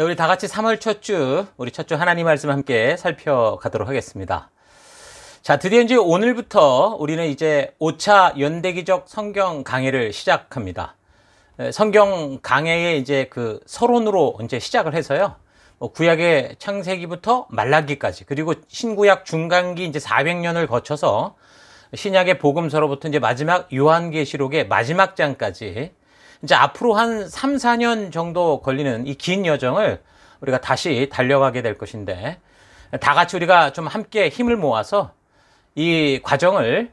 네, 우리 다 같이 3월 첫 주, 우리 첫 주 하나님 말씀 함께 살펴가도록 하겠습니다. 자, 드디어 이제 오늘부터 우리는 이제 5차 연대기적 성경 강의를 시작합니다. 네, 성경 강의의 이제 그 서론으로 이제 시작을 해서요. 뭐 구약의 창세기부터 말라기까지 그리고 신구약 중간기 이제 400년을 거쳐서 신약의 복음서로부터 이제 마지막 요한계시록의 마지막 장까지 이제 앞으로 한 3, 4년 정도 걸리는 이 긴 여정을 우리가 다시 달려가게 될 것인데 다 같이 우리가 좀 함께 힘을 모아서 이 과정을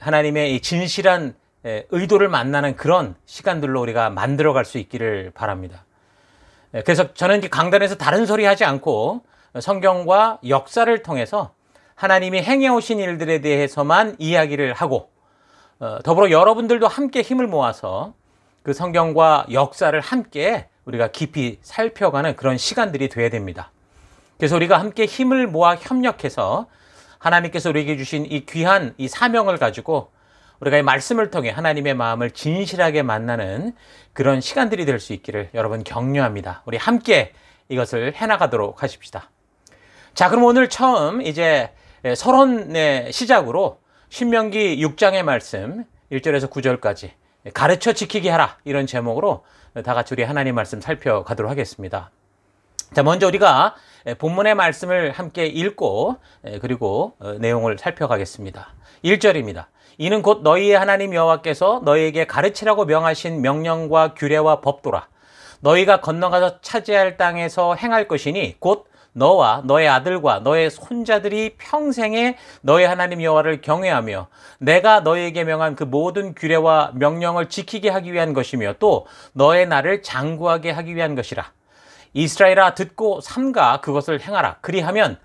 하나님의 이 진실한 의도를 만나는 그런 시간들로 우리가 만들어 갈 수 있기를 바랍니다. 그래서 저는 강단에서 다른 소리 하지 않고 성경과 역사를 통해서 하나님이 행해 오신 일들에 대해서만 이야기를 하고 어, 더불어 여러분들도 함께 힘을 모아서 그 성경과 역사를 함께 우리가 깊이 살펴가는 그런 시간들이 돼야 됩니다. 그래서 우리가 함께 힘을 모아 협력해서 하나님께서 우리에게 주신 이 귀한 이 사명을 가지고 우리가 이 말씀을 통해 하나님의 마음을 진실하게 만나는 그런 시간들이 될 수 있기를 여러분 격려합니다. 우리 함께 이것을 해나가도록 하십시다. 자, 그럼 오늘 처음 이제 서론의 시작으로 신명기 6장의 말씀 1절에서 9절까지 가르쳐 지키게 하라 이런 제목으로 다 같이 우리 하나님 말씀 살펴가도록 하겠습니다. 자, 먼저 우리가 본문의 말씀을 함께 읽고 그리고 어, 내용을 살펴가겠습니다. 1절입니다. 이는 곧 너희의 하나님 여호와께서 너희에게 가르치라고 명하신 명령과 규례와 법도라 너희가 건너가서 차지할 땅에서 행할 것이니 곧 너와 너의 아들과 너의 손자들이 평생에 너의 하나님 여호와를 경외하며 내가 너에게 명한 그 모든 규례와 명령을 지키게 하기 위한 것이며 또 너의 나를 장구하게 하기 위한 것이라 이스라엘아 듣고 삼가 그것을 행하라 그리하면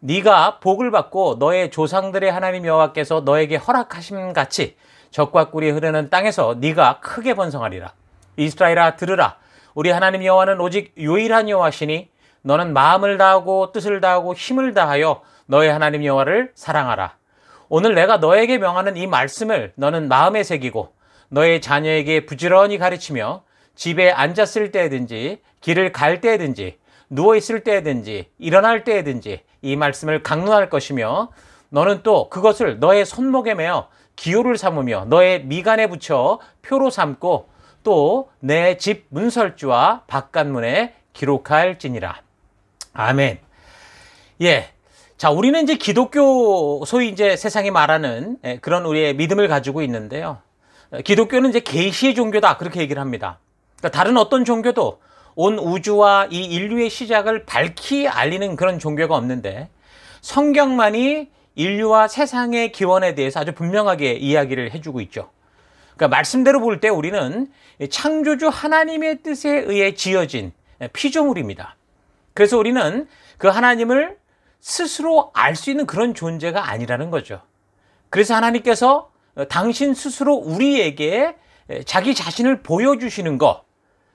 네가 복을 받고 너의 조상들의 하나님 여호와께서 너에게 허락하심 같이 적과 꿀이 흐르는 땅에서 네가 크게 번성하리라 이스라엘아 들으라 우리 하나님 여호와는 오직 유일한 여호와시니 너는 마음을 다하고 뜻을 다하고 힘을 다하여 너의 하나님 여호와를 사랑하라. 오늘 내가 너에게 명하는 이 말씀을 너는 마음에 새기고 너의 자녀에게 부지런히 가르치며 집에 앉았을 때든지 길을 갈 때든지 누워 있을 때든지 일어날 때든지 이 말씀을 강론할 것이며 너는 또 그것을 너의 손목에 매어 기호를 삼으며 너의 미간에 붙여 표로 삼고 또 내 집 문설주와 바깥문에 기록할지니라. 아멘. 예. 자, 우리는 이제 기독교, 소위 이제 세상이 말하는 예, 그런 우리의 믿음을 가지고 있는데요. 예, 기독교는 이제 계시의 종교다. 그렇게 얘기를 합니다. 그러니까 다른 어떤 종교도 온 우주와 이 인류의 시작을 밝히 알리는 그런 종교가 없는데 성경만이 인류와 세상의 기원에 대해서 아주 분명하게 이야기를 해주고 있죠. 그러니까 말씀대로 볼 때 우리는 창조주 하나님의 뜻에 의해 지어진 예, 피조물입니다. 그래서 우리는 그 하나님을 스스로 알 수 있는 그런 존재가 아니라는 거죠. 그래서 하나님께서 어, 당신 스스로 우리에게 자기 자신을 보여주시는 것,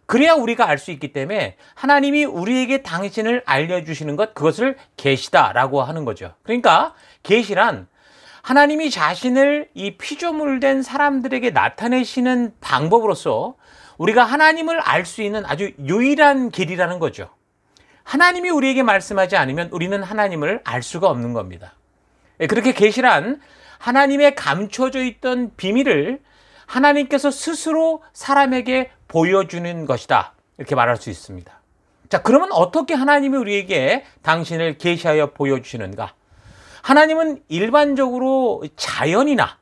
그래야 우리가 알 수 있기 때문에 하나님이 우리에게 당신을 알려주시는 것, 그것을 계시다라고 하는 거죠. 그러니까 계시란 하나님이 자신을 이 피조물 된 사람들에게 나타내시는 방법으로서 우리가 하나님을 알 수 있는 아주 유일한 길이라는 거죠. 하나님이 우리에게 말씀하지 않으면 우리는 하나님을 알 수가 없는 겁니다. 예, 그렇게 계시란 하나님의 감춰져 있던 비밀을 하나님께서 스스로 사람에게 보여주는 것이다. 이렇게 말할 수 있습니다. 자, 그러면 어떻게 하나님이 우리에게 당신을 계시하여 보여주시는가? 하나님은 일반적으로 자연이나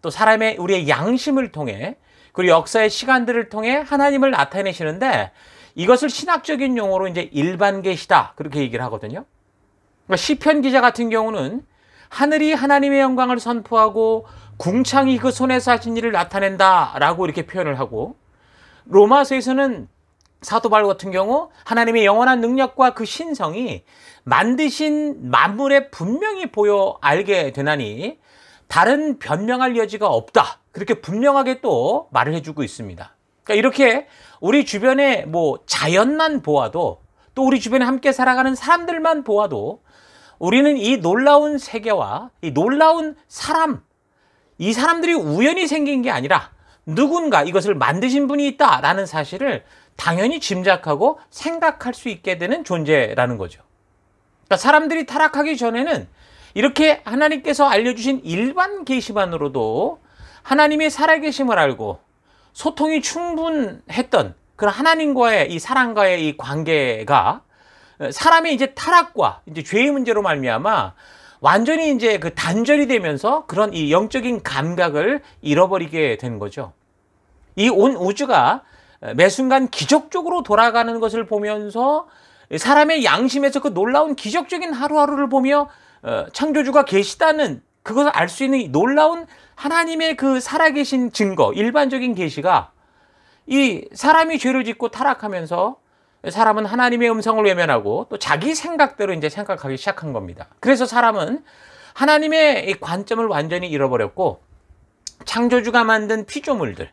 또 사람의 우리의 양심을 통해 그리고 역사의 시간들을 통해 하나님을 나타내시는데 이것을 신학적인 용어로 이제 일반계시다 그렇게 얘기를 하거든요. 그러니까 시편 기자 같은 경우는 하늘이 하나님의 영광을 선포하고 궁창이 그 손에서 하신 일을 나타낸다라고 이렇게 표현을 하고 로마서에서는 사도 바울 같은 경우 하나님의 영원한 능력과 그 신성이 만드신 만물에 분명히 보여 알게 되나니 다른 변명할 여지가 없다. 그렇게 분명하게 또 말을 해주고 있습니다. 그러니까 이렇게 우리 주변에 뭐 자연만 보아도 또 우리 주변에 함께 살아가는 사람들만 보아도 우리는 이 놀라운 세계와 이 놀라운 사람, 이 사람들이 우연히 생긴 게 아니라 누군가 이것을 만드신 분이 있다라는 사실을 당연히 짐작하고 생각할 수 있게 되는 존재라는 거죠. 그러니까 사람들이 타락하기 전에는 이렇게 하나님께서 알려주신 일반 계시만으로도 하나님의 살아계심을 알고 소통이 충분했던 그런 하나님과의 이 사랑과의 이 관계가 어, 사람의 이제 타락과 이제 죄의 문제로 말미암아 완전히 이제 그 단절이 되면서 그런 이 영적인 감각을 잃어버리게 된 거죠. 이 온 우주가 어, 매 순간 기적적으로 돌아가는 것을 보면서 사람의 양심에서 그 놀라운 기적적인 하루하루를 보며 어, 창조주가 계시다는 그것을 알 수 있는 놀라운 하나님의 그 살아계신 증거, 일반적인 계시가 이 사람이 죄를 짓고 타락하면서 사람은 하나님의 음성을 외면하고 또 자기 생각대로 이제 생각하기 시작한 겁니다. 그래서 사람은 하나님의 관점을 완전히 잃어버렸고 창조주가 만든 피조물들,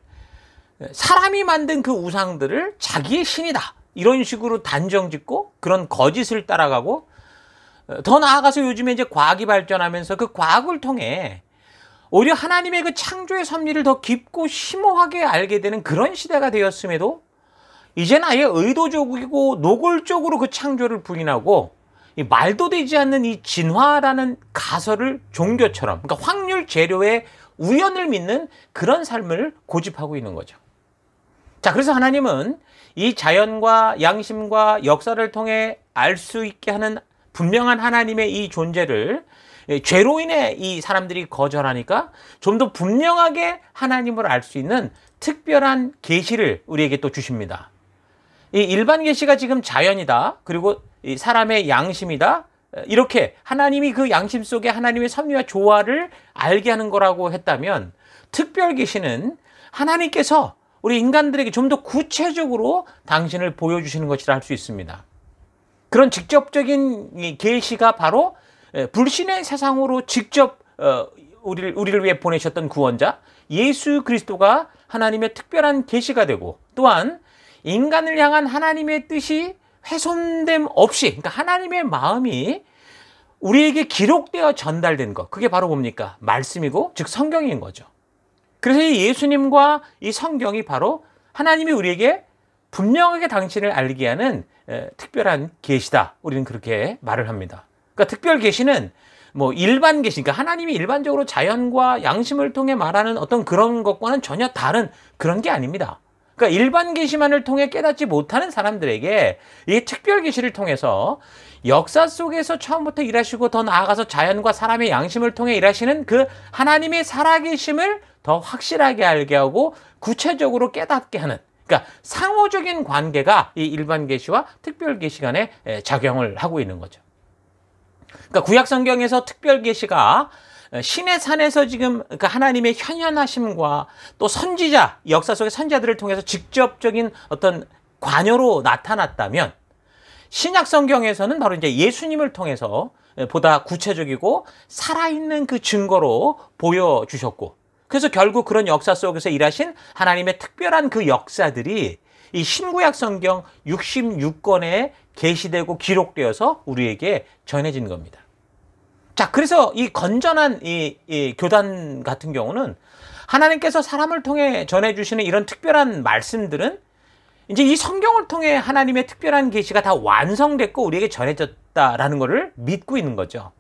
사람이 만든 그 우상들을 자기의 신이다. 이런 식으로 단정 짓고 그런 거짓을 따라가고 어, 더 나아가서 요즘에 이제 과학이 발전하면서 그 과학을 통해 오히려 하나님의 그 창조의 섭리를 더 깊고 심오하게 알게 되는 그런 시대가 되었음에도 이젠 아예 의도적이고 노골적으로 그 창조를 부인하고 말도 되지 않는 이 진화라는 가설을 종교처럼 그러니까 확률 재료의 우연을 믿는 그런 삶을 고집하고 있는 거죠. 자, 그래서 하나님은 이 자연과 양심과 역사를 통해 알 수 있게 하는 분명한 하나님의 이 존재를 예, 죄로 인해 이 사람들이 거절하니까 좀 더 분명하게 하나님을 알 수 있는 특별한 계시를 우리에게 또 주십니다. 이 일반 계시가 지금 자연이다. 그리고 사람의 양심이다. 이렇게 하나님이 그 양심 속에 하나님의 섭리와 조화를 알게 하는 거라고 했다면 특별 계시는 하나님께서 우리 인간들에게 좀 더 구체적으로 당신을 보여주시는 것이라 할 수 있습니다. 그런 직접적인 계시가 바로 예, 불신의 세상으로 직접 어, 우리를 우리를 위해 보내셨던 구원자 예수 그리스도가 하나님의 특별한 계시가 되고 또한 인간을 향한 하나님의 뜻이 훼손됨 없이 그러니까 하나님의 마음이 우리에게 기록되어 전달된 것 그게 바로 뭡니까 말씀이고 즉 성경인 거죠. 그래서 이 예수님과 이 성경이 바로 하나님이 우리에게 분명하게 당신을 알리게 하는 특별한 계시다. 우리는 그렇게 말을 합니다. 그러니까 특별 계시는 뭐 일반 계시, 그러니까 하나님이 일반적으로 자연과 양심을 통해 말하는 어떤 그런 것과는 전혀 다른 그런 게 아닙니다. 그러니까 일반 계시만을 통해 깨닫지 못하는 사람들에게 이 특별 계시를 통해서 역사 속에서 처음부터 일하시고 더 나아가서 자연과 사람의 양심을 통해 일하시는 그 하나님의 살아계심을 더 확실하게 알게 하고 구체적으로 깨닫게 하는 그러니까 상호적인 관계가 이 일반 계시와 특별 계시 간에 작용을 하고 있는 거죠. 그러니까 구약 성경에서 특별 계시가 신의 산에서 지금 그 하나님의 현현하심과 또 선지자 역사 속의 선자들을 통해서 직접적인 어떤 관여로 나타났다면 신약 성경에서는 바로 이제 예수님을 통해서 보다 구체적이고 살아있는 그 증거로 보여주셨고 그래서 결국 그런 역사 속에서 일하신 하나님의 특별한 그 역사들이 이 신구약 성경 66권의 계시되고 기록되어서 우리에게 전해진 겁니다. 자, 그래서 이 건전한 이, 이 교단 같은 경우는 하나님께서 사람을 통해 전해주시는 이런 특별한 말씀들은 이제 이 성경을 통해 하나님의 특별한 계시가 다 완성됐고 우리에게 전해졌다라는 것을 믿고 있는 거죠.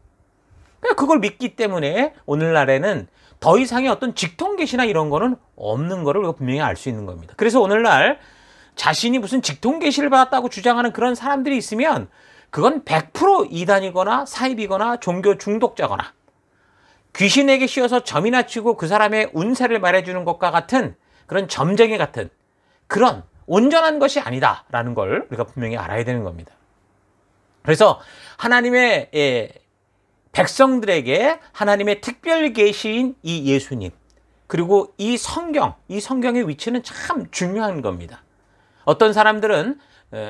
그러니까 그걸 믿기 때문에 오늘날에는 더 이상의 어떤 직통 계시나 이런 거는 없는 거를 분명히 알 수 있는 겁니다. 그래서 오늘날 자신이 무슨 직통 계시를 받았다고 주장하는 그런 사람들이 있으면 그건 100% 이단이거나 사입이거나 종교 중독자거나 귀신에게 씌워서 점이나 치고 그 사람의 운세를 말해주는 것과 같은 그런 점쟁이 같은 그런 온전한 것이 아니다라는 걸 우리가 분명히 알아야 되는 겁니다. 그래서 하나님의 예, 백성들에게 하나님의 특별 계시인 이 예수님 그리고 이 성경, 이 성경의 위치는 참 중요한 겁니다. 어떤 사람들은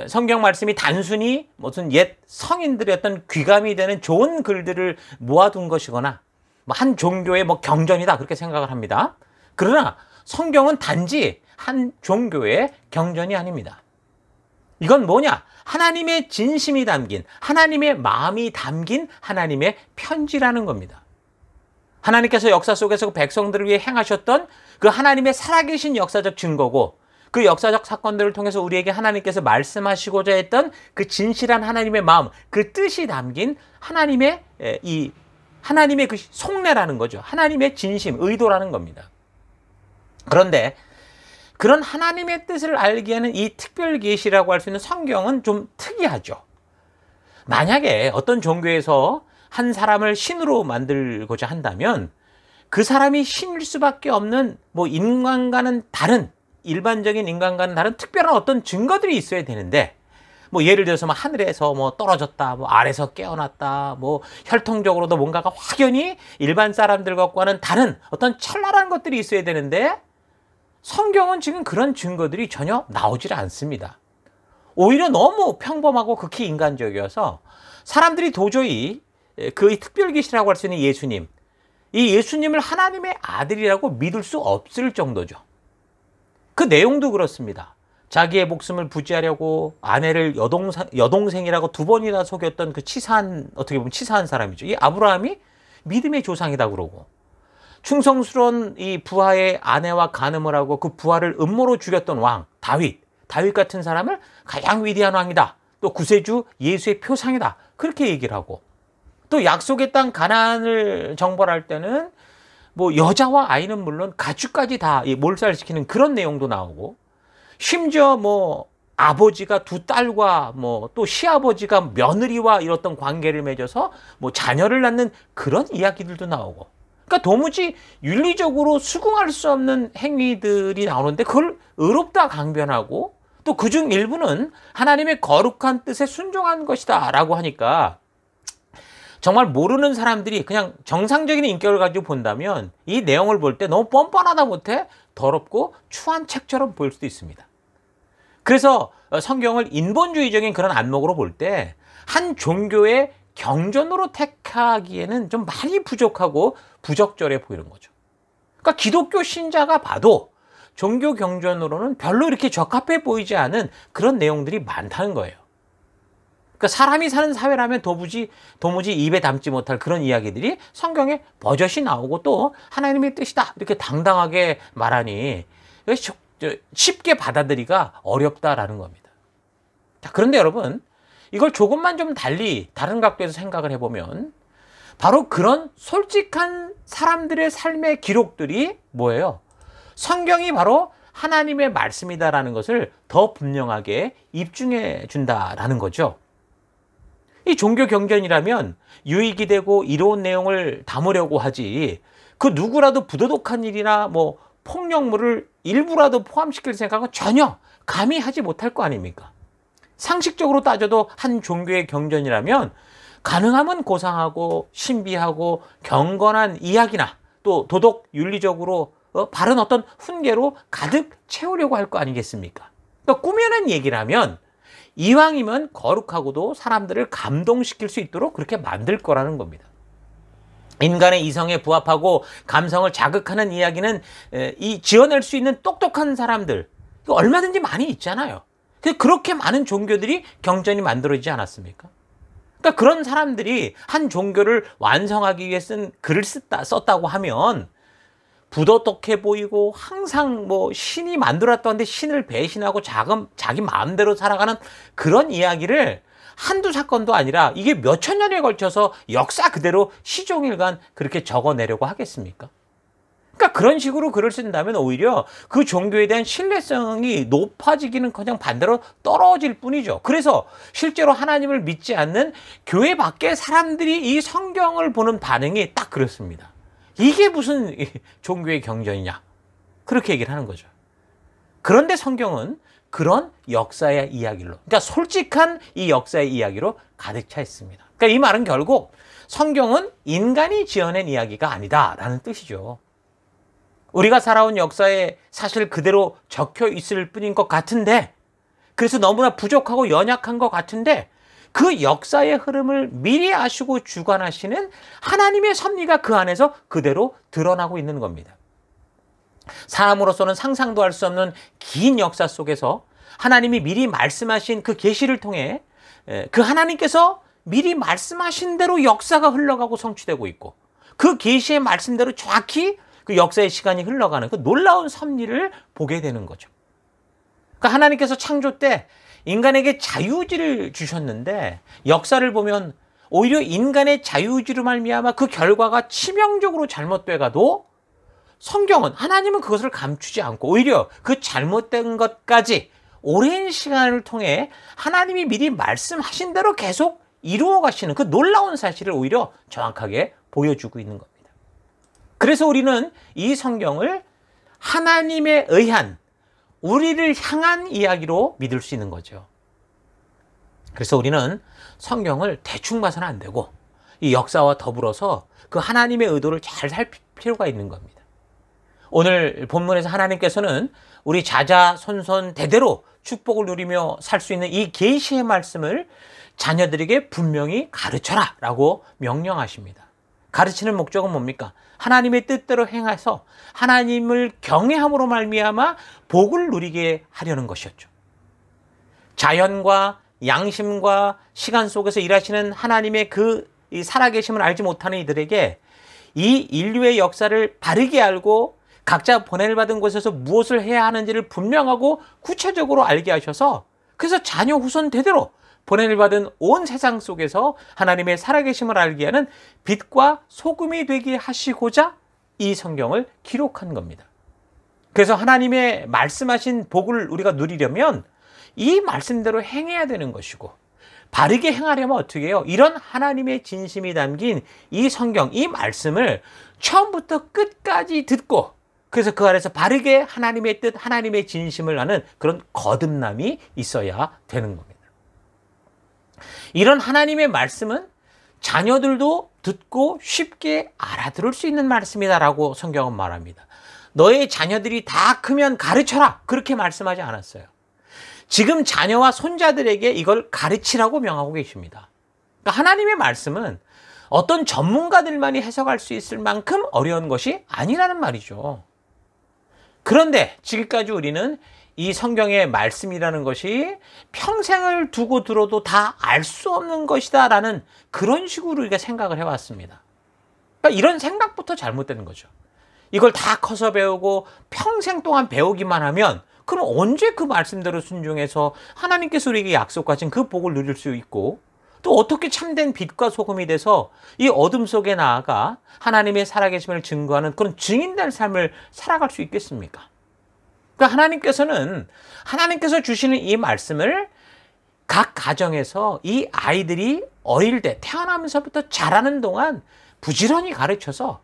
성경 말씀이 단순히 무슨 옛 성인들의 어떤 귀감이 되는 좋은 글들을 모아둔 것이거나 뭐 한 종교의 뭐 경전이다 그렇게 생각을 합니다. 그러나 성경은 단지 한 종교의 경전이 아닙니다. 이건 뭐냐? 하나님의 진심이 담긴, 하나님의 마음이 담긴 하나님의 편지라는 겁니다. 하나님께서 역사 속에서 그 백성들을 위해 행하셨던 그 하나님의 살아계신 역사적 증거고 그 역사적 사건들을 통해서 우리에게 하나님께서 말씀하시고자 했던 그 진실한 하나님의 마음, 그 뜻이 담긴 하나님의 예, 이 하나님의 그 속내라는 거죠. 하나님의 진심, 의도라는 겁니다. 그런데 그런 하나님의 뜻을 알기에는 이 특별 계시라고 할 수 있는 성경은 좀 특이하죠. 만약에 어떤 종교에서 한 사람을 신으로 만들고자 한다면 그 사람이 신일 수밖에 없는 뭐 인간과는 다른 일반적인 인간과는 다른 특별한 어떤 증거들이 있어야 되는데 뭐 예를 들어서 뭐 하늘에서 뭐 떨어졌다, 뭐 아래서 깨어났다, 뭐 혈통적으로도 뭔가가 확연히 일반 사람들과는 것 다른 어떤 찬란한 것들이 있어야 되는데 성경은 지금 그런 증거들이 전혀 나오질 않습니다. 오히려 너무 평범하고 극히 인간적이어서 사람들이 도저히 그의 특별 기시라고할 수 있는 예수님, 이 예수님을 하나님의 아들이라고 믿을 수 없을 정도죠. 그 내용도 그렇습니다. 자기의 목숨을 부지하려고 아내를 여동사, 여동생이라고 두 번이나 속였던 그 치사한 어떻게 보면 치사한 사람이죠. 이 아브라함이 믿음의 조상이다 그러고 충성스러운 이 부하의 아내와 간음을 하고 그 부하를 음모로 죽였던 왕 다윗 다윗 같은 사람을 가장 위대한 왕이다. 또 구세주 예수의 표상이다. 그렇게 얘기를 하고 또 약속의 땅가나을 정벌할 때는 뭐 여자와 아이는 물론 가축까지 다 몰살시키는 그런 내용도 나오고 심지어 뭐 아버지가 두 딸과 뭐 또 시아버지가 며느리와 이렇던 관계를 맺어서 뭐 자녀를 낳는 그런 이야기들도 나오고 그러니까 도무지 윤리적으로 수긍할 수 없는 행위들이 나오는데 그걸 의롭다 강변하고 또 그중 일부는 하나님의 거룩한 뜻에 순종한 것이다 라고 하니까 정말 모르는 사람들이 그냥 정상적인 인격을 가지고 본다면 이 내용을 볼 때 너무 뻔뻔하다 못해 더럽고 추한 책처럼 보일 수도 있습니다. 그래서 어, 성경을 인본주의적인 그런 안목으로 볼 때 한 종교의 경전으로 택하기에는 좀 많이 부족하고 부적절해 보이는 거죠. 그러니까 기독교 신자가 봐도 종교 경전으로는 별로 이렇게 적합해 보이지 않은 그런 내용들이 많다는 거예요. 그러니까 사람이 사는 사회라면 도무지 도무지 입에 담지 못할 그런 이야기들이 성경에 버젓이 나오고 또 하나님의 뜻이다 이렇게 당당하게 말하니 쉽게 받아들이기가 어렵다라는 겁니다. 자, 그런데 여러분 이걸 조금만 좀 달리 다른 각도에서 생각을 해보면 바로 그런 솔직한 사람들의 삶의 기록들이 뭐예요? 성경이 바로 하나님의 말씀이다라는 것을 더 분명하게 입증해 준다라는 거죠. 이 종교 경전이라면 유익이 되고 이로운 내용을 담으려고 하지 그 누구라도 부도덕한 일이나 뭐 폭력물을 일부라도 포함시킬 생각은 전혀 감히 하지 못할 거 아닙니까? 상식적으로 따져도 한 종교의 경전이라면 가능하면 고상하고 신비하고 경건한 이야기나 또 도덕 윤리적으로 어, 바른 어떤 훈계로 가득 채우려고 할 거 아니겠습니까? 그러니까 꾸며낸 얘기라면 이왕이면 거룩하고도 사람들을 감동시킬 수 있도록 그렇게 만들 거라는 겁니다. 인간의 이성에 부합하고 감성을 자극하는 이야기는 이 지어낼 수 있는 똑똑한 사람들 얼마든지 많이 있잖아요. 그렇게 많은 종교들이 경전이 만들어지지 않았습니까? 그러니까 그런 사람들이 한 종교를 완성하기 위해 쓴 글을 썼다, 썼다고 하면 부도덕해 보이고 항상 뭐 신이 만들었던데 신을 배신하고 자금, 자기 마음대로 살아가는 그런 이야기를 한두 사건도 아니라 이게 몇 천 년에 걸쳐서 역사 그대로 시종일관 그렇게 적어내려고 하겠습니까? 그러니까 그런 식으로 글을 쓴다면 오히려 그 종교에 대한 신뢰성이 높아지기는 그냥 반대로 떨어질 뿐이죠. 그래서 실제로 하나님을 믿지 않는 교회 밖의 사람들이 이 성경을 보는 반응이 딱 그렇습니다. 이게 무슨 종교의 경전이냐. 그렇게 얘기를 하는 거죠. 그런데 성경은 그런 역사의 이야기로, 그러니까 솔직한 이 역사의 이야기로 가득 차 있습니다. 그러니까 이 말은 결국 성경은 인간이 지어낸 이야기가 아니다라는 뜻이죠. 우리가 살아온 역사에 사실 그대로 적혀 있을 뿐인 것 같은데, 그래서 너무나 부족하고 연약한 것 같은데, 그 역사의 흐름을 미리 아시고 주관하시는 하나님의 섭리가 그 안에서 그대로 드러나고 있는 겁니다. 사람으로서는 상상도 할 수 없는 긴 역사 속에서 하나님이 미리 말씀하신 그 계시를 통해 그 하나님께서 미리 말씀하신 대로 역사가 흘러가고 성취되고 있고 그 계시의 말씀대로 정확히 그 역사의 시간이 흘러가는 그 놀라운 섭리를 보게 되는 거죠. 그 하나님께서 창조 때 인간에게 자유의지를 주셨는데 역사를 보면 오히려 인간의 자유의지로 말미암아 그 결과가 치명적으로 잘못돼 가도 성경은 하나님은 그것을 감추지 않고 오히려 그 잘못된 것까지 오랜 시간을 통해 하나님이 미리 말씀하신 대로 계속 이루어 가시는 그 놀라운 사실을 오히려 정확하게 보여주고 있는 겁니다. 그래서 우리는 이 성경을 하나님에 의한 우리를 향한 이야기로 믿을 수 있는 거죠. 그래서 우리는 성경을 대충 봐서는 안 되고 이 역사와 더불어서 그 하나님의 의도를 잘 살필 필요가 있는 겁니다. 오늘 본문에서 하나님께서는 우리 자자 손손 대대로 축복을 누리며 살 수 있는 이 계시의 말씀을 자녀들에게 분명히 가르쳐라라고 명령하십니다. 가르치는 목적은 뭡니까? 하나님의 뜻대로 행하여서 하나님을 경외함으로 말미암아 복을 누리게 하려는 것이었죠. 자연과 양심과 시간 속에서 일하시는 하나님의 그 살아계심을 알지 못하는 이들에게 이 인류의 역사를 바르게 알고 각자 보내를 받은 곳에서 무엇을 해야 하는지를 분명하고 구체적으로 알게 하셔서 그래서 자녀 후손 대대로 보내를 받은 온 세상 속에서 하나님의 살아계심을 알게 하는 빛과 소금이 되게 하시고자 이 성경을 기록한 겁니다. 그래서 하나님의 말씀하신 복을 우리가 누리려면 이 말씀대로 행해야 되는 것이고 바르게 행하려면 어떻게 해요? 이런 하나님의 진심이 담긴 이 성경, 이 말씀을 처음부터 끝까지 듣고 그래서 그 안에서 바르게 하나님의 뜻, 하나님의 진심을 아는 그런 거듭남이 있어야 되는 겁니다. 이런 하나님의 말씀은 자녀들도 듣고 쉽게 알아들을 수 있는 말씀이다라고 성경은 말합니다. 너의 자녀들이 다 크면 가르쳐라. 그렇게 말씀하지 않았어요. 지금 자녀와 손자들에게 이걸 가르치라고 명하고 계십니다. 그러니까 하나님의 말씀은 어떤 전문가들만이 해석할 수 있을 만큼 어려운 것이 아니라는 말이죠. 그런데 지금까지 우리는 이 성경의 말씀이라는 것이 평생을 두고 들어도 다 알 수 없는 것이다 라는 그런 식으로 우리가 생각을 해왔습니다. 그러니까 이런 생각부터 잘못되 거죠. 이걸 다 커서 배우고 평생 동안 배우기만 하면 그럼 언제 그 말씀대로 순종해서 하나님께서 우리에게 약속하신 그 복을 누릴 수 있고 또 어떻게 참된 빛과 소금이 돼서 이 어둠 속에 나아가 하나님의 살아계심을 증거하는 그런 증인된 삶을 살아갈 수 있겠습니까? 그러니까 하나님께서는 하나님께서 주시는 이 말씀을 각 가정에서 이 아이들이 어릴 때 태어나면서부터 자라는 동안 부지런히 가르쳐서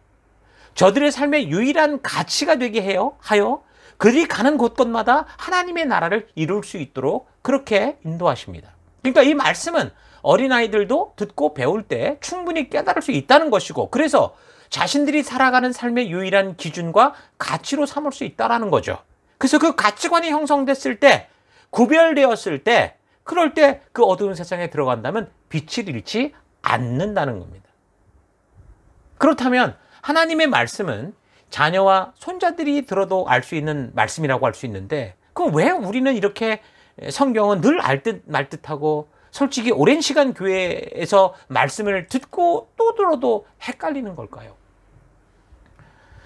저들의 삶의 유일한 가치가 되게 해요. 하여 그들이 가는 곳곳마다 하나님의 나라를 이룰 수 있도록 그렇게 인도하십니다. 그러니까 이 말씀은 어린아이들도 듣고 배울 때 충분히 깨달을 수 있다는 것이고 그래서 자신들이 살아가는 삶의 유일한 기준과 가치로 삼을 수 있다는 거죠. 그래서 그 가치관이 형성됐을 때, 구별되었을 때, 그럴 때 그 어두운 세상에 들어간다면 빛을 잃지 않는다는 겁니다. 그렇다면 하나님의 말씀은 자녀와 손자들이 들어도 알 수 있는 말씀이라고 할 수 있는데, 그럼 왜 우리는 이렇게 성경은 늘알듯말 듯하고 솔직히 오랜 시간 교회에서 말씀을 듣고 또 들어도 헷갈리는 걸까요?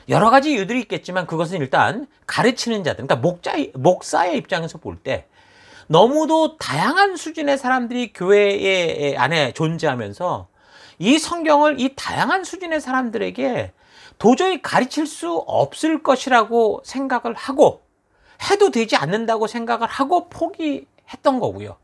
여러 가지 이유들이 있겠지만 그것은 일단 가르치는 자들, 그러니까 목자, 목사의 입장에서 볼 때 너무도 다양한 수준의 사람들이 교회 안에 존재하면서 이 성경을 이 다양한 수준의 사람들에게 도저히 가르칠 수 없을 것이라고 생각을 하고 해도 되지 않는다고 생각을 하고 포기했던 거고요.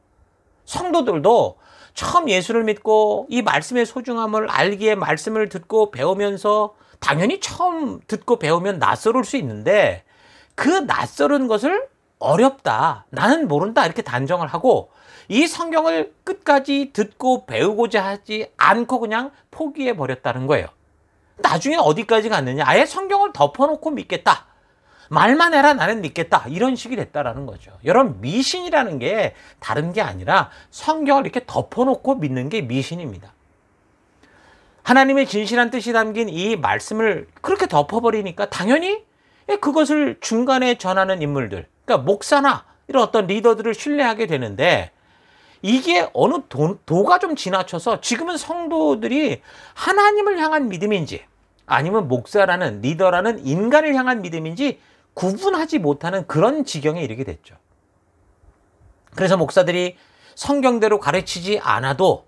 성도들도 처음 예수를 믿고 이 말씀의 소중함을 알기에 말씀을 듣고 배우면서 당연히 처음 듣고 배우면 낯설을 수 있는데 그 낯설은 것을 어렵다. 나는 모른다. 이렇게 단정을 하고 이 성경을 끝까지 듣고 배우고자 하지 않고 그냥 포기해 버렸다는 거예요. 나중에 어디까지 갔느냐? 아예 성경을 덮어놓고 믿겠다. 말만 해라 나는 믿겠다. 이런 식이 됐다라는 거죠. 여러분, 미신이라는 게 다른 게 아니라 성경을 이렇게 덮어놓고 믿는 게 미신입니다. 하나님의 진실한 뜻이 담긴 이 말씀을 그렇게 덮어버리니까 당연히 예, 그것을 중간에 전하는 인물들, 그러니까 목사나 이런 어떤 리더들을 신뢰하게 되는데 이게 어느 도, 도가 좀 지나쳐서 지금은 성도들이 하나님을 향한 믿음인지 아니면 목사라는 리더라는 인간을 향한 믿음인지 구분하지 못하는 그런 지경에 이르게 됐죠. 그래서 목사들이 성경대로 가르치지 않아도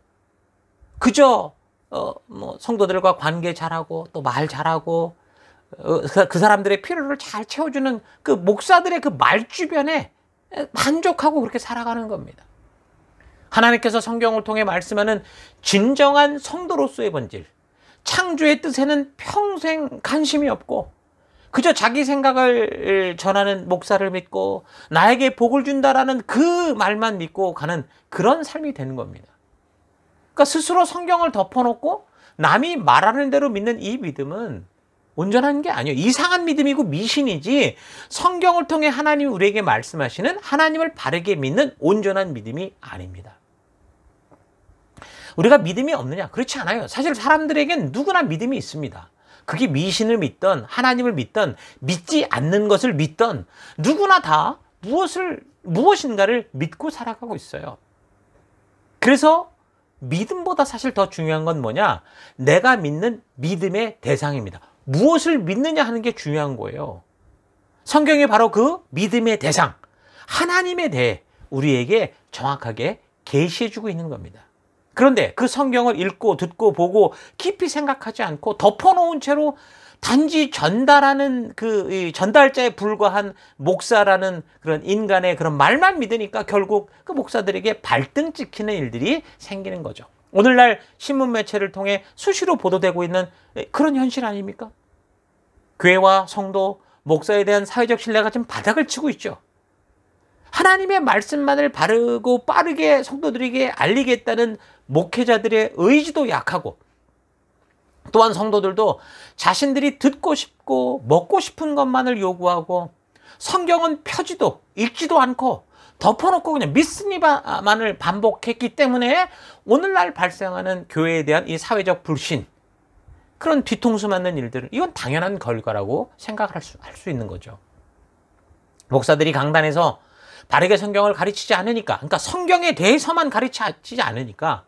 그저 어, 뭐 성도들과 관계 잘하고 또 말 잘하고 어, 그, 그 사람들의 필요를 잘 채워주는 그 목사들의 그 말 주변에 만족하고 그렇게 살아가는 겁니다. 하나님께서 성경을 통해 말씀하는 진정한 성도로서의 본질, 창조의 뜻에는 평생 관심이 없고 그저 자기 생각을 전하는 목사를 믿고 나에게 복을 준다라는 그 말만 믿고 가는 그런 삶이 되는 겁니다. 그러니까 스스로 성경을 덮어놓고 남이 말하는 대로 믿는 이 믿음은 온전한 게 아니에요. 이상한 믿음이고 미신이지 성경을 통해 하나님이 우리에게 말씀하시는 하나님을 바르게 믿는 온전한 믿음이 아닙니다. 우리가 믿음이 없느냐? 그렇지 않아요. 사실 사람들에겐 누구나 믿음이 있습니다. 그게 미신을 믿던 하나님을 믿던 믿지 않는 것을 믿던 누구나 다 무엇을 무엇인가를 믿고 살아가고 있어요. 그래서 믿음보다 사실 더 중요한 건 뭐냐? 내가 믿는 믿음의 대상입니다. 무엇을 믿느냐 하는 게 중요한 거예요. 성경이 바로 그 믿음의 대상, 하나님에 대해 우리에게 정확하게 계시해 주고 있는 겁니다. 그런데 그 성경을 읽고 듣고 보고 깊이 생각하지 않고 덮어놓은 채로 단지 전달하는 그 전달자에 불과한 목사라는 그런 인간의 그런 말만 믿으니까 결국 그 목사들에게 발등 찍히는 일들이 생기는 거죠. 오늘날 신문 매체를 통해 수시로 보도되고 있는 그런 현실 아닙니까? 교회와 성도, 목사에 대한 사회적 신뢰가 지금 바닥을 치고 있죠. 하나님의 말씀만을 바르고 빠르게 성도들에게 알리겠다는 목회자들의 의지도 약하고 또한 성도들도 자신들이 듣고 싶고 먹고 싶은 것만을 요구하고 성경은 펴지도 읽지도 않고 덮어놓고 그냥 믿습니다만을 반복했기 때문에 오늘날 발생하는 교회에 대한 이 사회적 불신 그런 뒤통수 맞는 일들은 이건 당연한 결과라고 생각할 수, 할 수 있는 거죠. 목사들이 강단에서 바르게 성경을 가르치지 않으니까 그러니까 성경에 대해서만 가르치지 않으니까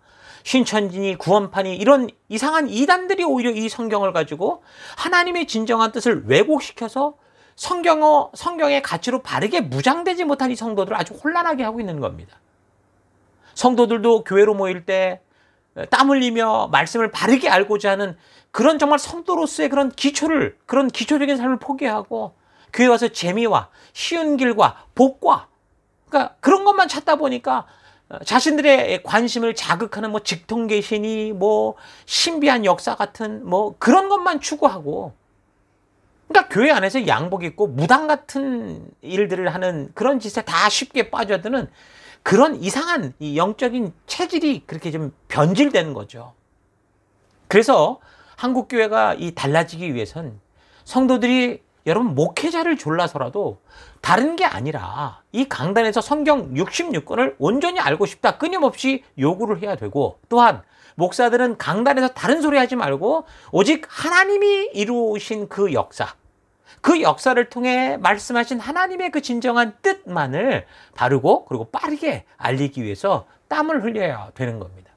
신천지니 구원파니 이런 이상한 이단들이 오히려 이 성경을 가지고 하나님의 진정한 뜻을 왜곡시켜서 성경 성경의 가치로 바르게 무장되지 못한 이 성도들을 아주 혼란하게 하고 있는 겁니다. 성도들도 교회로 모일 때 땀 흘리며 말씀을 바르게 알고자 하는 그런 정말 성도로서의 그런 기초를 그런 기초적인 삶을 포기하고 교회 와서 재미와 쉬운 길과 복과 그러니까 그런 것만 찾다 보니까 어, 자신들의 관심을 자극하는 뭐 직통계신이 뭐 신비한 역사 같은 뭐 그런 것만 추구하고 그러니까 교회 안에서 양복 입고 무당 같은 일들을 하는 그런 짓에 다 쉽게 빠져드는 그런 이상한 이 영적인 체질이 그렇게 좀 변질되는 거죠. 그래서 한국 교회가 이 달라지기 위해선 성도들이 여러분 목회자를 졸라서라도 다른 게 아니라 이 강단에서 성경 66권을 온전히 알고 싶다 끊임없이 요구를 해야 되고 또한 목사들은 강단에서 다른 소리 하지 말고 오직 하나님이 이루신 그 역사 그 역사를 통해 말씀하신 하나님의 그 진정한 뜻만을 바르고 그리고 빠르게 알리기 위해서 땀을 흘려야 되는 겁니다.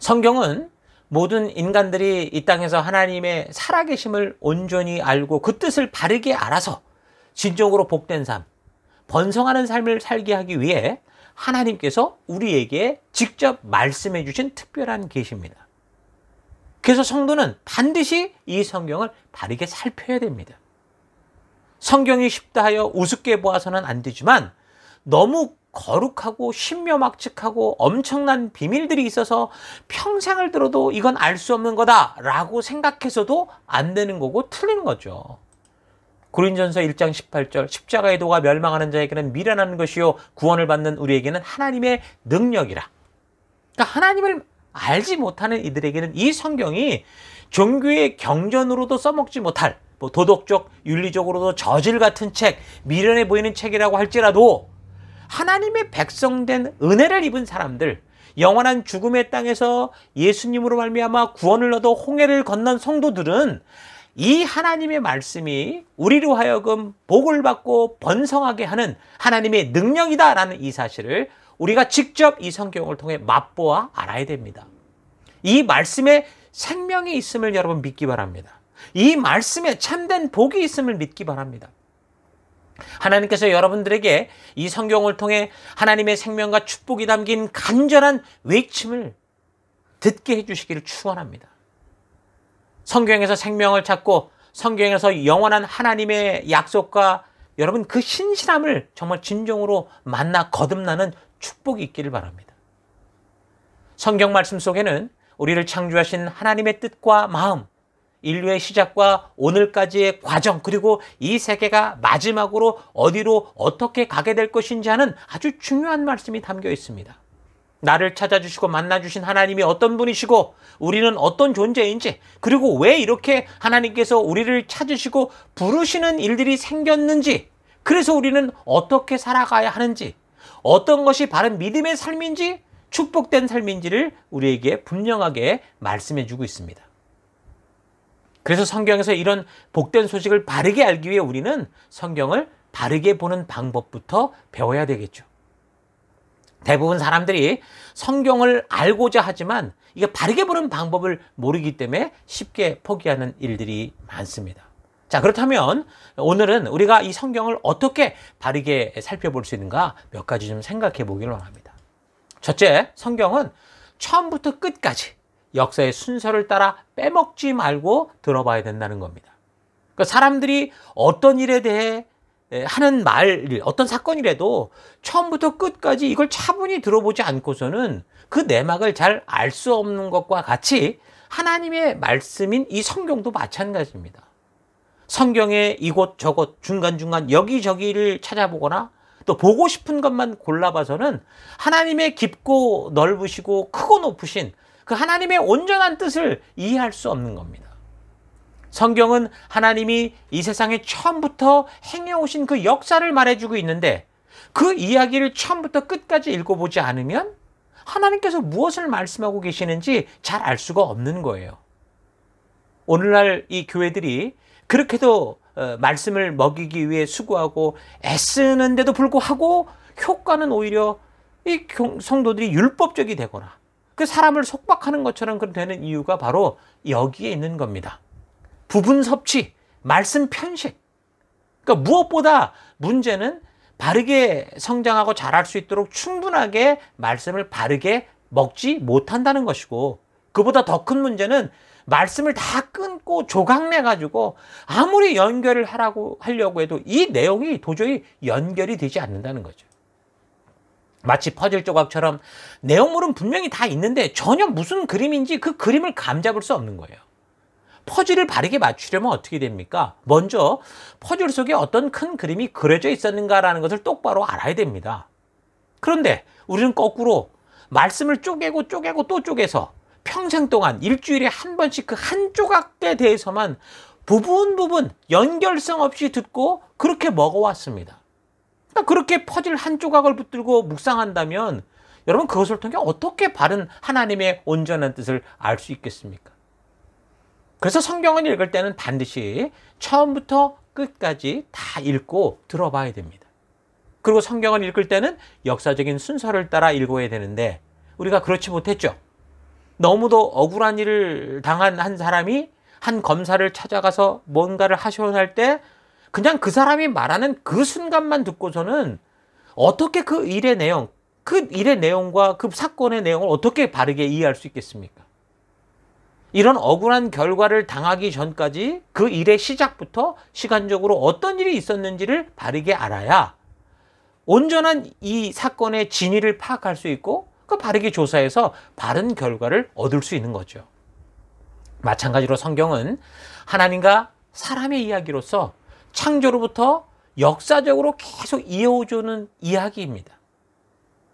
성경은 모든 인간들이 이 땅에서 하나님의 살아계심을 온전히 알고 그 뜻을 바르게 알아서 진정으로 복된 삶, 번성하는 삶을 살게 하기 위해 하나님께서 우리에게 직접 말씀해 주신 특별한 계시입니다. 그래서 성도는 반드시 이 성경을 바르게 살펴야 됩니다. 성경이 쉽다 하여 우습게 보아서는 안 되지만 너무 거룩하고 신묘막측하고 엄청난 비밀들이 있어서 평생을 들어도 이건 알 수 없는 거다라고 생각해서도 안 되는 거고 틀린 거죠. 고린전서 1장 18절 십자가의 도가 멸망하는 자에게는 미련한 것이요 구원을 받는 우리에게는 하나님의 능력이라. 그러니까 하나님을 알지 못하는 이들에게는 이 성경이 종교의 경전으로도 써먹지 못할 뭐 도덕적 윤리적으로도 저질 같은 책 미련해 보이는 책이라고 할지라도 하나님의 백성된 은혜를 입은 사람들, 영원한 죽음의 땅에서 예수님으로 말미암아 구원을 얻어 홍해를 건넌 성도들은 이 하나님의 말씀이 우리로 하여금 복을 받고 번성하게 하는 하나님의 능력이다라는 이 사실을 우리가 직접 이 성경을 통해 맛보아 알아야 됩니다. 이 말씀에 생명이 있음을 여러분 믿기 바랍니다. 이 말씀에 참된 복이 있음을 믿기 바랍니다. 하나님께서 여러분들에게 이 성경을 통해 하나님의 생명과 축복이 담긴 간절한 외침을 듣게 해주시기를 축원합니다. 성경에서 생명을 찾고 성경에서 영원한 하나님의 약속과 여러분 그 신실함을 정말 진정으로 만나 거듭나는 축복이 있기를 바랍니다. 성경 말씀 속에는 우리를 창조하신 하나님의 뜻과 마음, 인류의 시작과 오늘까지의 과정 그리고 이 세계가 마지막으로 어디로 어떻게 가게 될 것인지 하는 아주 중요한 말씀이 담겨 있습니다. 나를 찾아주시고 만나주신 하나님이 어떤 분이시고 우리는 어떤 존재인지 그리고 왜 이렇게 하나님께서 우리를 찾으시고 부르시는 일들이 생겼는지 그래서 우리는 어떻게 살아가야 하는지 어떤 것이 바른 믿음의 삶인지 축복된 삶인지를 우리에게 분명하게 말씀해 주고 있습니다. 그래서 성경에서 이런 복된 소식을 바르게 알기 위해 우리는 성경을 바르게 보는 방법부터 배워야 되겠죠. 대부분 사람들이 성경을 알고자 하지만 이게 바르게 보는 방법을 모르기 때문에 쉽게 포기하는 일들이 많습니다. 자, 그렇다면 오늘은 우리가 이 성경을 어떻게 바르게 살펴볼 수 있는가 몇 가지 좀 생각해 보기를 원합니다. 첫째, 성경은 처음부터 끝까지 역사의 순서를 따라 빼먹지 말고 들어봐야 된다는 겁니다. 그러니까 사람들이 어떤 일에 대해 하는 말, 어떤 사건이라도 처음부터 끝까지 이걸 차분히 들어보지 않고서는 그 내막을 잘 알 수 없는 것과 같이 하나님의 말씀인 이 성경도 마찬가지입니다. 성경의 이곳저곳 중간중간 여기저기를 찾아보거나 또 보고 싶은 것만 골라봐서는 하나님의 깊고 넓으시고 크고 높으신 그 하나님의 온전한 뜻을 이해할 수 없는 겁니다. 성경은 하나님이 이 세상에 처음부터 행해오신 그 역사를 말해주고 있는데 그 이야기를 처음부터 끝까지 읽어보지 않으면 하나님께서 무엇을 말씀하고 계시는지 잘 알 수가 없는 거예요. 오늘날 이 교회들이 그렇게도 어, 말씀을 먹이기 위해 수고하고 애쓰는데도 불구하고 효과는 오히려 이 성도들이 율법적이 되거나 그 사람을 속박하는 것처럼 그렇게 되는 이유가 바로 여기에 있는 겁니다. 부분 섭취, 말씀 편식. 그러니까 무엇보다 문제는 바르게 성장하고 자랄 수 있도록 충분하게 말씀을 바르게 먹지 못한다는 것이고 그보다 더 큰 문제는 말씀을 다 끊고 조각내 가지고 아무리 연결을 하라고 하려고 해도 이 내용이 도저히 연결이 되지 않는다는 거죠. 마치 퍼즐 조각처럼 내용물은 분명히 다 있는데 전혀 무슨 그림인지 그 그림을 감잡을 수 없는 거예요. 퍼즐을 바르게 맞추려면 어떻게 됩니까? 먼저 퍼즐 속에 어떤 큰 그림이 그려져 있었는가라는 것을 똑바로 알아야 됩니다. 그런데 우리는 거꾸로 말씀을 쪼개고 쪼개고 또 쪼개서 평생 동안 일주일에 한 번씩 그 한 조각에 대해서만 부분 부분 연결성 없이 듣고 그렇게 먹어왔습니다. 딱 그렇게 퍼즐 한 조각을 붙들고 묵상한다면 여러분 그것을 통해 어떻게 바른 하나님의 온전한 뜻을 알 수 있겠습니까? 그래서 성경은 읽을 때는 반드시 처음부터 끝까지 다 읽고 들어봐야 됩니다. 그리고 성경을 읽을 때는 역사적인 순서를 따라 읽어야 되는데 우리가 그렇지 못했죠. 너무도 억울한 일을 당한 한 사람이 한 검사를 찾아가서 뭔가를 하소연할 때 그냥 그 사람이 말하는 그 순간만 듣고서는 어떻게 그 일의 내용, 그 일의 내용과 그 사건의 내용을 어떻게 바르게 이해할 수 있겠습니까? 이런 억울한 결과를 당하기 전까지 그 일의 시작부터 시간적으로 어떤 일이 있었는지를 바르게 알아야 온전한 이 사건의 진위를 파악할 수 있고 그 바르게 조사해서 바른 결과를 얻을 수 있는 거죠. 마찬가지로 성경은 하나님과 사람의 이야기로서 창조로부터 역사적으로 계속 이어오는 이야기입니다.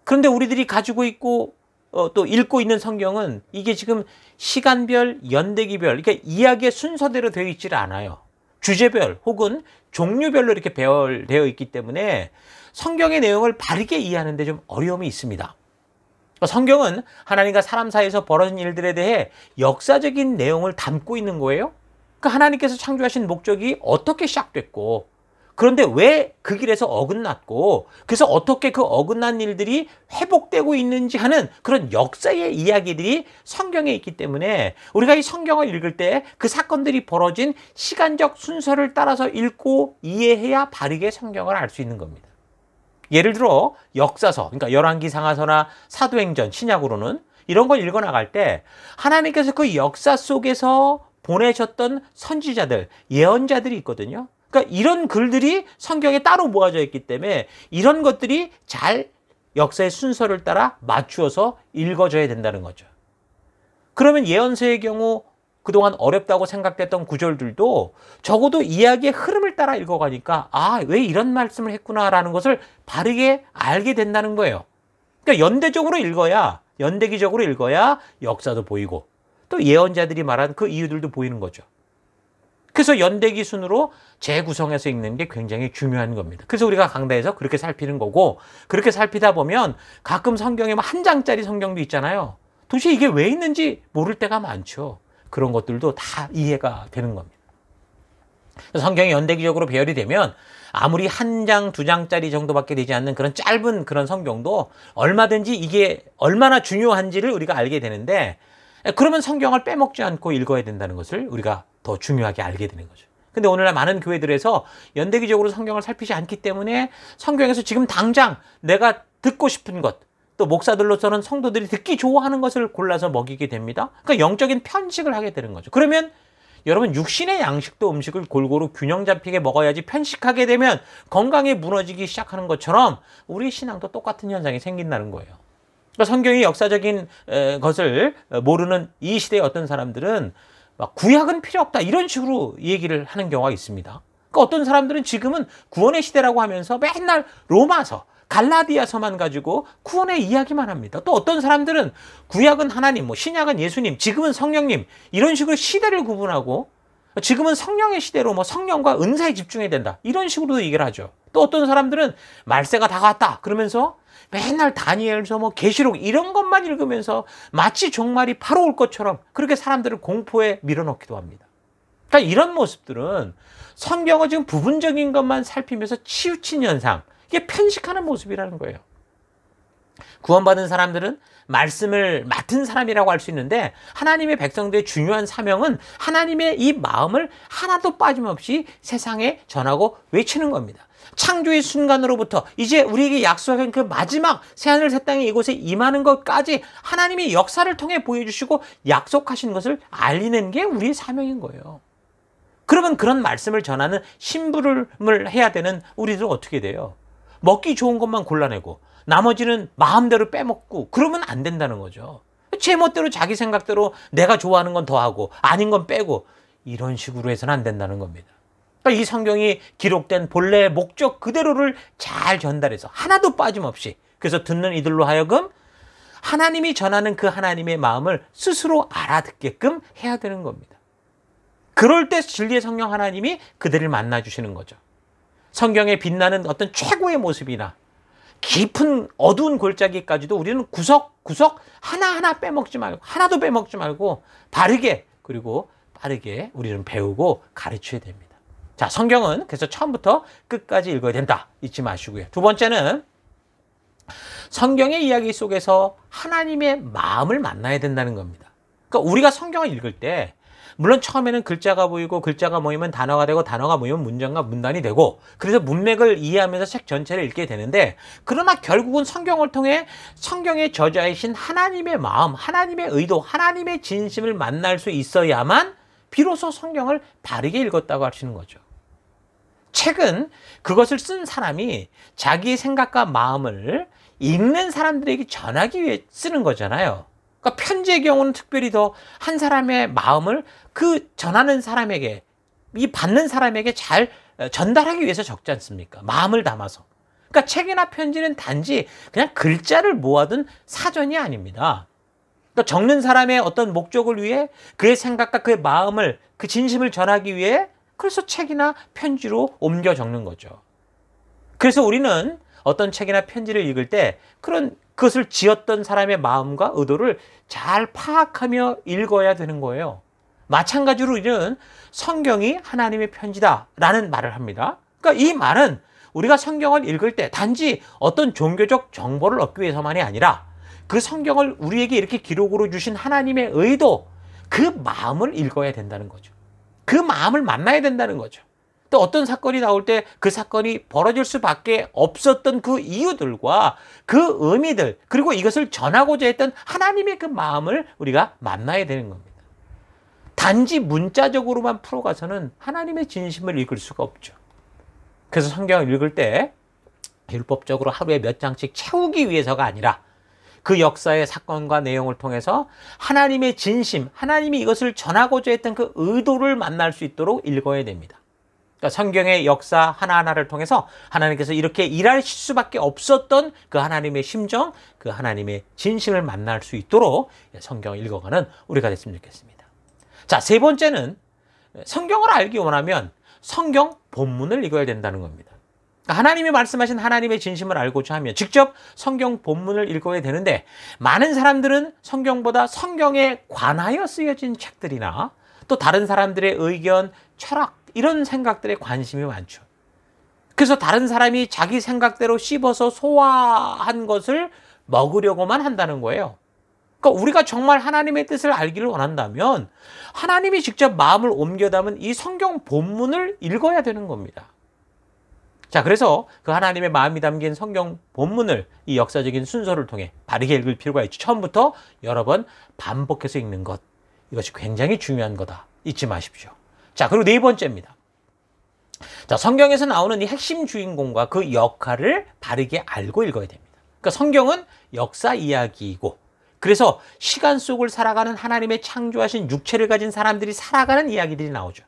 그런데 우리들이 가지고 있고 어, 또 읽고 있는 성경은 이게 지금 시간별, 연대기별, 그러니까 이야기의 순서대로 되어 있질 않아요. 주제별 혹은 종류별로 이렇게 배열되어 있기 때문에 성경의 내용을 바르게 이해하는데 좀 어려움이 있습니다. 성경은 하나님과 사람 사이에서 벌어진 일들에 대해 역사적인 내용을 담고 있는 거예요. 그 하나님께서 창조하신 목적이 어떻게 시작됐고 그런데 왜 그 길에서 어긋났고 그래서 어떻게 그 어긋난 일들이 회복되고 있는지 하는 그런 역사의 이야기들이 성경에 있기 때문에 우리가 이 성경을 읽을 때 그 사건들이 벌어진 시간적 순서를 따라서 읽고 이해해야 바르게 성경을 알 수 있는 겁니다. 예를 들어 역사서, 그러니까 열왕기상하서나 사도행전 신약으로는 이런 걸 읽어 나갈 때 하나님께서 그 역사 속에서 보내셨던 선지자들, 예언자들이 있거든요. 그러니까 이런 글들이 성경에 따로 모아져 있기 때문에 이런 것들이 잘 역사의 순서를 따라 맞추어서 읽어져야 된다는 거죠. 그러면 예언서의 경우 그동안 어렵다고 생각됐던 구절들도 적어도 이야기의 흐름을 따라 읽어가니까 아, 왜 이런 말씀을 했구나라는 것을 바르게 알게 된다는 거예요. 그러니까 연대적으로 읽어야, 연대기적으로 읽어야 역사도 보이고 또 예언자들이 말한 그 이유들도 보이는 거죠. 그래서 연대 기순으로 재구성해서 읽는 게 굉장히 중요한 겁니다. 그래서 우리가 강대에서 그렇게 살피는 거고 그렇게 살피다 보면 가끔 성경에 뭐 한 장짜리 성경도 있잖아요. 도대체 이게 왜 있는지 모를 때가 많죠. 그런 것들도 다 이해가 되는 겁니다. 성경이 연대기적으로 배열이 되면 아무리 한 장, 두 장짜리 정도밖에 되지 않는 그런 짧은 그런 성경도 얼마든지 이게 얼마나 중요한지를 우리가 알게 되는데 예, 그러면 성경을 빼먹지 않고 읽어야 된다는 것을 우리가 더 중요하게 알게 되는 거죠. 근데 오늘날 많은 교회들에서 연대기적으로 성경을 살피지 않기 때문에 성경에서 지금 당장 내가 듣고 싶은 것, 또 목사들로서는 성도들이 듣기 좋아하는 것을 골라서 먹이게 됩니다. 그러니까 영적인 편식을 하게 되는 거죠. 그러면 여러분 육신의 양식도 음식을 골고루 균형 잡히게 먹어야지 편식하게 되면 건강이 무너지기 시작하는 것처럼 우리 신앙도 똑같은 현상이 생긴다는 거예요. 그러니까 성경의 역사적인 것을 어, 모르는 이 시대의 어떤 사람들은 구약은 필요 없다 이런 식으로 얘기를 하는 경우가 있습니다. 그러니까 어떤 사람들은 지금은 구원의 시대라고 하면서 맨날 로마서 갈라디아서만 가지고 구원의 이야기만 합니다. 또 어떤 사람들은 구약은 하나님, 뭐 신약은 예수님, 지금은 성령님 이런 식으로 시대를 구분하고 지금은 성령의 시대로 뭐 성령과 은사에 집중해야 된다 이런 식으로도 얘기를 하죠. 또 어떤 사람들은 말세가 다가 왔다 그러면서 맨날 다니엘서 뭐 계시록 이런 것만 읽으면서 마치 종말이 바로 올 것처럼 그렇게 사람들을 공포에 밀어넣기도 합니다. 그러니까 이런 모습들은 성경을 지금 부분적인 것만 살피면서 치우친 현상, 이게 편식하는 모습이라는 거예요. 구원받은 사람들은 말씀을 맡은 사람이라고 할 수 있는데 하나님의 백성들의 중요한 사명은 하나님의 이 마음을 하나도 빠짐없이 세상에 전하고 외치는 겁니다. 창조의 순간으로부터 이제 우리에게 약속한 그 마지막 새하늘 새 땅이 이곳에 임하는 것까지 하나님이 역사를 통해 보여주시고 약속하신 것을 알리는 게 우리의 사명인 거예요. 그러면 그런 말씀을 전하는 신부름을 해야 되는 우리들은 어떻게 돼요? 먹기 좋은 것만 골라내고 나머지는 마음대로 빼먹고 그러면 안 된다는 거죠. 제 멋대로 자기 생각대로 내가 좋아하는 건더 하고 아닌 건 빼고 이런 식으로 해서는 안 된다는 겁니다. 그러니까 이 성경이 기록된 본래의 목적 그대로를 잘 전달해서 하나도 빠짐없이 그래서 듣는 이들로 하여금 하나님이 전하는 그 하나님의 마음을 스스로 알아듣게끔 해야 되는 겁니다. 그럴 때 진리의 성령 하나님이 그들을 만나 주시는 거죠. 성경에 빛나는 어떤 최고의 모습이나 깊은 어두운 골짜기까지도 우리는 구석구석 하나하나 빼먹지 말고 하나도 빼먹지 말고 바르게 그리고 빠르게 우리는 배우고 가르쳐야 됩니다. 자, 성경은 그래서 처음부터 끝까지 읽어야 된다. 잊지 마시고요. 두 번째는 성경의 이야기 속에서 하나님의 마음을 만나야 된다는 겁니다. 그러니까 우리가 성경을 읽을 때 물론 처음에는 글자가 보이고 글자가 모이면 단어가 되고 단어가 모이면 문장과 문단이 되고 그래서 문맥을 이해하면서 책 전체를 읽게 되는데 그러나 결국은 성경을 통해 성경의 저자이신 하나님의 마음, 하나님의 의도, 하나님의 진심을 만날 수 있어야만 비로소 성경을 바르게 읽었다고 하시는 거죠. 책은 그것을 쓴 사람이 자기 생각과 마음을 읽는 사람들에게 전하기 위해 쓰는 거잖아요. 그러니까 편지의 경우는 특별히 더 한 사람의 마음을 그 전하는 사람에게 이 받는 사람에게 잘 어, 전달하기 위해서 적지 않습니까? 마음을 담아서. 그러니까 책이나 편지는 단지 그냥 글자를 모아둔 사전이 아닙니다. 그러니까 적는 사람의 어떤 목적을 위해 그의 생각과 그의 마음을 그 진심을 전하기 위해 그래서 책이나 편지로 옮겨 적는 거죠. 그래서 우리는 어떤 책이나 편지를 읽을 때 그런 그것을 지었던 사람의 마음과 의도를 잘 파악하며 읽어야 되는 거예요. 마찬가지로 우리는 성경이 하나님의 편지다라는 말을 합니다. 그러니까 이 말은 우리가 성경을 읽을 때 단지 어떤 종교적 정보를 얻기 위해서만이 아니라 그 성경을 우리에게 이렇게 기록으로 주신 하나님의 의도, 그 마음을 읽어야 된다는 거죠. 그 마음을 만나야 된다는 거죠. 또 어떤 사건이 나올 때 그 사건이 벌어질 수밖에 없었던 그 이유들과 그 의미들 그리고 이것을 전하고자 했던 하나님의 그 마음을 우리가 만나야 되는 겁니다. 단지 문자적으로만 풀어가서는 하나님의 진심을 읽을 수가 없죠. 그래서 성경을 읽을 때 율법적으로 하루에 몇 장씩 채우기 위해서가 아니라 그 역사의 사건과 내용을 통해서 하나님의 진심, 하나님이 이것을 전하고자 했던 그 의도를 만날 수 있도록 읽어야 됩니다. 그러니까 성경의 역사 하나하나를 통해서 하나님께서 이렇게 일할 수밖에 없었던 그 하나님의 심정, 그 하나님의 진심을 만날 수 있도록 성경 읽어가는 우리가 됐으면 좋겠습니다. 자, 세 번째는 성경을 알기 원하면 성경 본문을 읽어야 된다는 겁니다. 하나님이 말씀하신 하나님의 진심을 알고자 하면 직접 성경 본문을 읽어야 되는데 많은 사람들은 성경보다 성경에 관하여 쓰여진 책들이나 또 다른 사람들의 의견, 철학 이런 생각들에 관심이 많죠. 그래서 다른 사람이 자기 생각대로 씹어서 소화한 것을 먹으려고만 한다는 거예요. 그러니까 우리가 정말 하나님의 뜻을 알기를 원한다면 하나님이 직접 마음을 옮겨 담은 이 성경 본문을 읽어야 되는 겁니다. 자, 그래서 그 하나님의 마음이 담긴 성경 본문을 이 역사적인 순서를 통해 바르게 읽을 필요가 있죠. 처음부터 여러 번 반복해서 읽는 것. 이것이 굉장히 중요한 거다. 잊지 마십시오. 자, 그리고 네 번째입니다. 자, 성경에서 나오는 이 핵심 주인공과 그 역할을 바르게 알고 읽어야 됩니다. 그러니까 성경은 역사 이야기이고, 그래서 시간 속을 살아가는 하나님의 창조하신 육체를 가진 사람들이 살아가는 이야기들이 나오죠.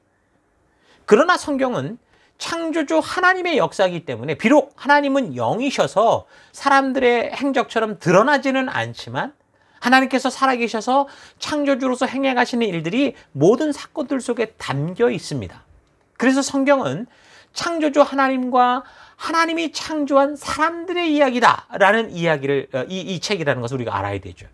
그러나 성경은 창조주 하나님의 역사이기 때문에 비록 하나님은 영이셔서 사람들의 행적처럼 드러나지는 않지만 하나님께서 살아계셔서 창조주로서 행해하시는 일들이 모든 사건들 속에 담겨 있습니다. 그래서 성경은 창조주 하나님과 하나님이 창조한 사람들의 이야기다라는 이야기를 어, 이, 이 책이라는 것을 우리가 알아야 되죠.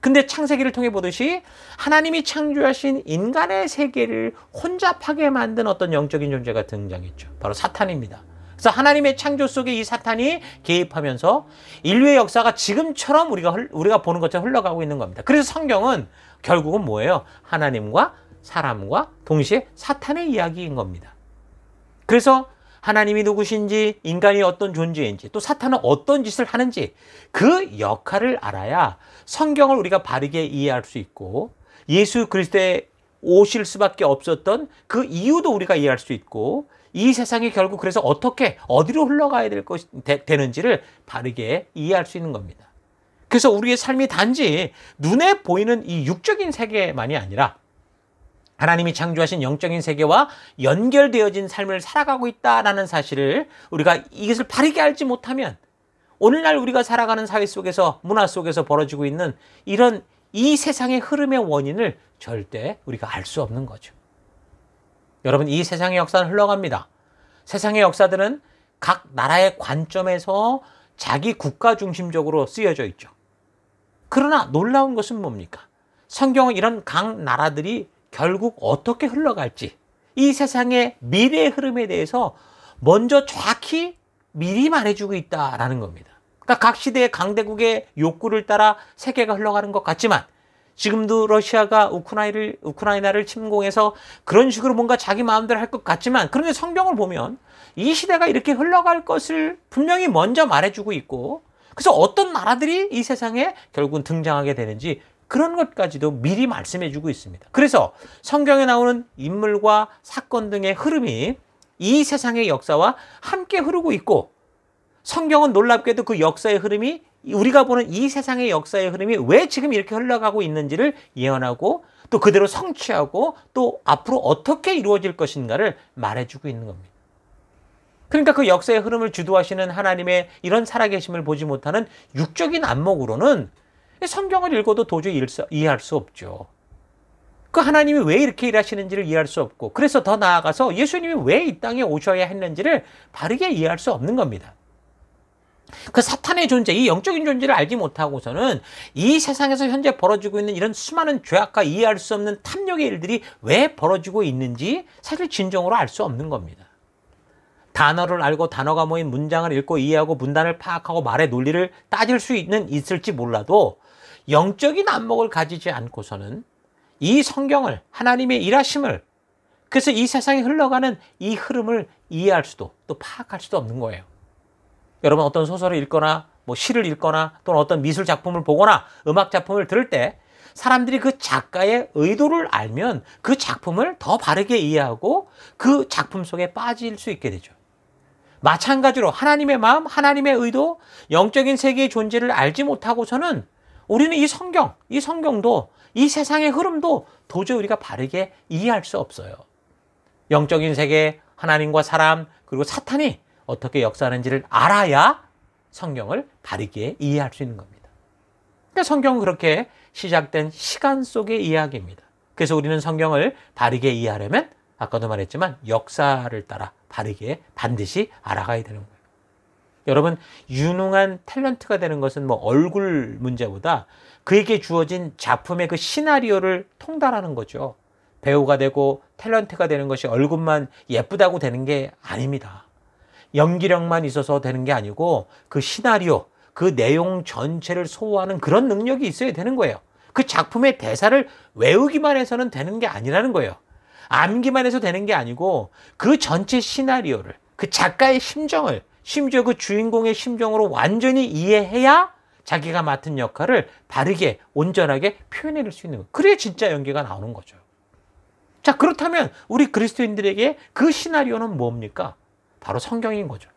근데 창세기를 통해 보듯이 하나님이 창조하신 인간의 세계를 혼잡하게 만든 어떤 영적인 존재가 등장했죠. 바로 사탄입니다. 그래서 하나님의 창조 속에 이 사탄이 개입하면서 인류의 역사가 지금처럼 우리가 우리가 보는 것처럼 흘러가고 있는 겁니다. 그래서 성경은 결국은 뭐예요? 하나님과 사람과 동시에 사탄의 이야기인 겁니다. 그래서 하나님이 누구신지, 인간이 어떤 존재인지, 또 사탄은 어떤 짓을 하는지 그 역할을 알아야 성경을 우리가 바르게 이해할 수 있고 예수 그리스도의 오실 수밖에 없었던 그 이유도 우리가 이해할 수 있고 이 세상이 결국 그래서 어떻게 어디로 흘러가야 될 것, 되, 되는지를 바르게 이해할 수 있는 겁니다. 그래서 우리의 삶이 단지 눈에 보이는 이 육적인 세계만이 아니라 하나님이 창조하신 영적인 세계와 연결되어진 삶을 살아가고 있다라는 사실을 우리가 이것을 바르게 알지 못하면 오늘날 우리가 살아가는 사회 속에서 문화 속에서 벌어지고 있는 이런 이 세상의 흐름의 원인을 절대 우리가 알 수 없는 거죠. 여러분 이 세상의 역사는 흘러갑니다. 세상의 역사들은 각 나라의 관점에서 자기 국가 중심적으로 쓰여져 있죠. 그러나 놀라운 것은 뭡니까? 성경은 이런 각 나라들이 결국 어떻게 흘러갈지 이 세상의 미래의 흐름에 대해서 먼저 정확히 미리 말해주고 있다라는 겁니다. 그러니까 각 시대의 강대국의 욕구를 따라 세계가 흘러가는 것 같지만 지금도 러시아가 우크라이나를, 우크라이나를 침공해서 그런 식으로 뭔가 자기 마음대로 할 것 같지만 그런데 성경을 보면 이 시대가 이렇게 흘러갈 것을 분명히 먼저 말해주고 있고 그래서 어떤 나라들이 이 세상에 결국은 등장하게 되는지 그런 것까지도 미리 말씀해주고 있습니다. 그래서 성경에 나오는 인물과 사건 등의 흐름이 이 세상의 역사와 함께 흐르고 있고 성경은 놀랍게도 그 역사의 흐름이 우리가 보는 이 세상의 역사의 흐름이 왜 지금 이렇게 흘러가고 있는지를 예언하고 또 그대로 성취하고 또 앞으로 어떻게 이루어질 것인가를 말해주고 있는 겁니다. 그러니까 그 역사의 흐름을 주도하시는 하나님의 이런 살아계심을 보지 못하는 육적인 안목으로는 성경을 읽어도 도저히 이해할 수 없죠. 그 하나님이 왜 이렇게 일하시는지를 이해할 수 없고 그래서 더 나아가서 예수님이 왜 이 땅에 오셔야 했는지를 바르게 이해할 수 없는 겁니다. 그 사탄의 존재, 이 영적인 존재를 알지 못하고서는 이 세상에서 현재 벌어지고 있는 이런 수많은 죄악과 이해할 수 없는 탐욕의 일들이 왜 벌어지고 있는지 사실 진정으로 알 수 없는 겁니다. 단어를 알고 단어가 모인 문장을 읽고 이해하고 문단을 파악하고 말의 논리를 따질 수 있는 있을지 몰라도 영적인 안목을 가지지 않고서는 이 성경을 하나님의 일하심을 그래서 이 세상에 흘러가는 이 흐름을 이해할 수도 또 파악할 수도 없는 거예요. 여러분 어떤 소설을 읽거나 뭐 시를 읽거나 또는 어떤 미술 작품을 보거나 음악 작품을 들을 때 사람들이 그 작가의 의도를 알면 그 작품을 더 바르게 이해하고 그 작품 속에 빠질 수 있게 되죠. 마찬가지로 하나님의 마음, 하나님의 의도, 영적인 세계의 존재를 알지 못하고서는 우리는 이 성경, 이 성경도 이 세상의 흐름도 도저히 우리가 바르게 이해할 수 없어요. 영적인 세계, 하나님과 사람, 그리고 사탄이 어떻게 역사하는지를 알아야 성경을 바르게 이해할 수 있는 겁니다. 그러니까 성경은 그렇게 시작된 시간 속의 이야기입니다. 그래서 우리는 성경을 바르게 이해하려면 아까도 말했지만 역사를 따라 바르게 반드시 알아가야 되는 거예요. 여러분 유능한 탤런트가 되는 것은 뭐 얼굴 문제보다 그에게 주어진 작품의 그 시나리오를 통달하는 거죠. 배우가 되고 탤런트가 되는 것이 얼굴만 예쁘다고 되는 게 아닙니다. 연기력만 있어서 되는 게 아니고 그 시나리오, 그 내용 전체를 소화하는 그런 능력이 있어야 되는 거예요. 그 작품의 대사를 외우기만 해서는 되는 게 아니라는 거예요. 암기만 해서 되는 게 아니고 그 전체 시나리오를, 그 작가의 심정을, 심지어 그 주인공의 심정으로 완전히 이해해야 자기가 맡은 역할을 바르게, 온전하게 표현해낼 수 있는 거예요. 그래야 진짜 연기가 나오는 거죠. 자, 그렇다면 우리 그리스도인들에게 그 시나리오는 뭡니까? 바로 성경인 거죠.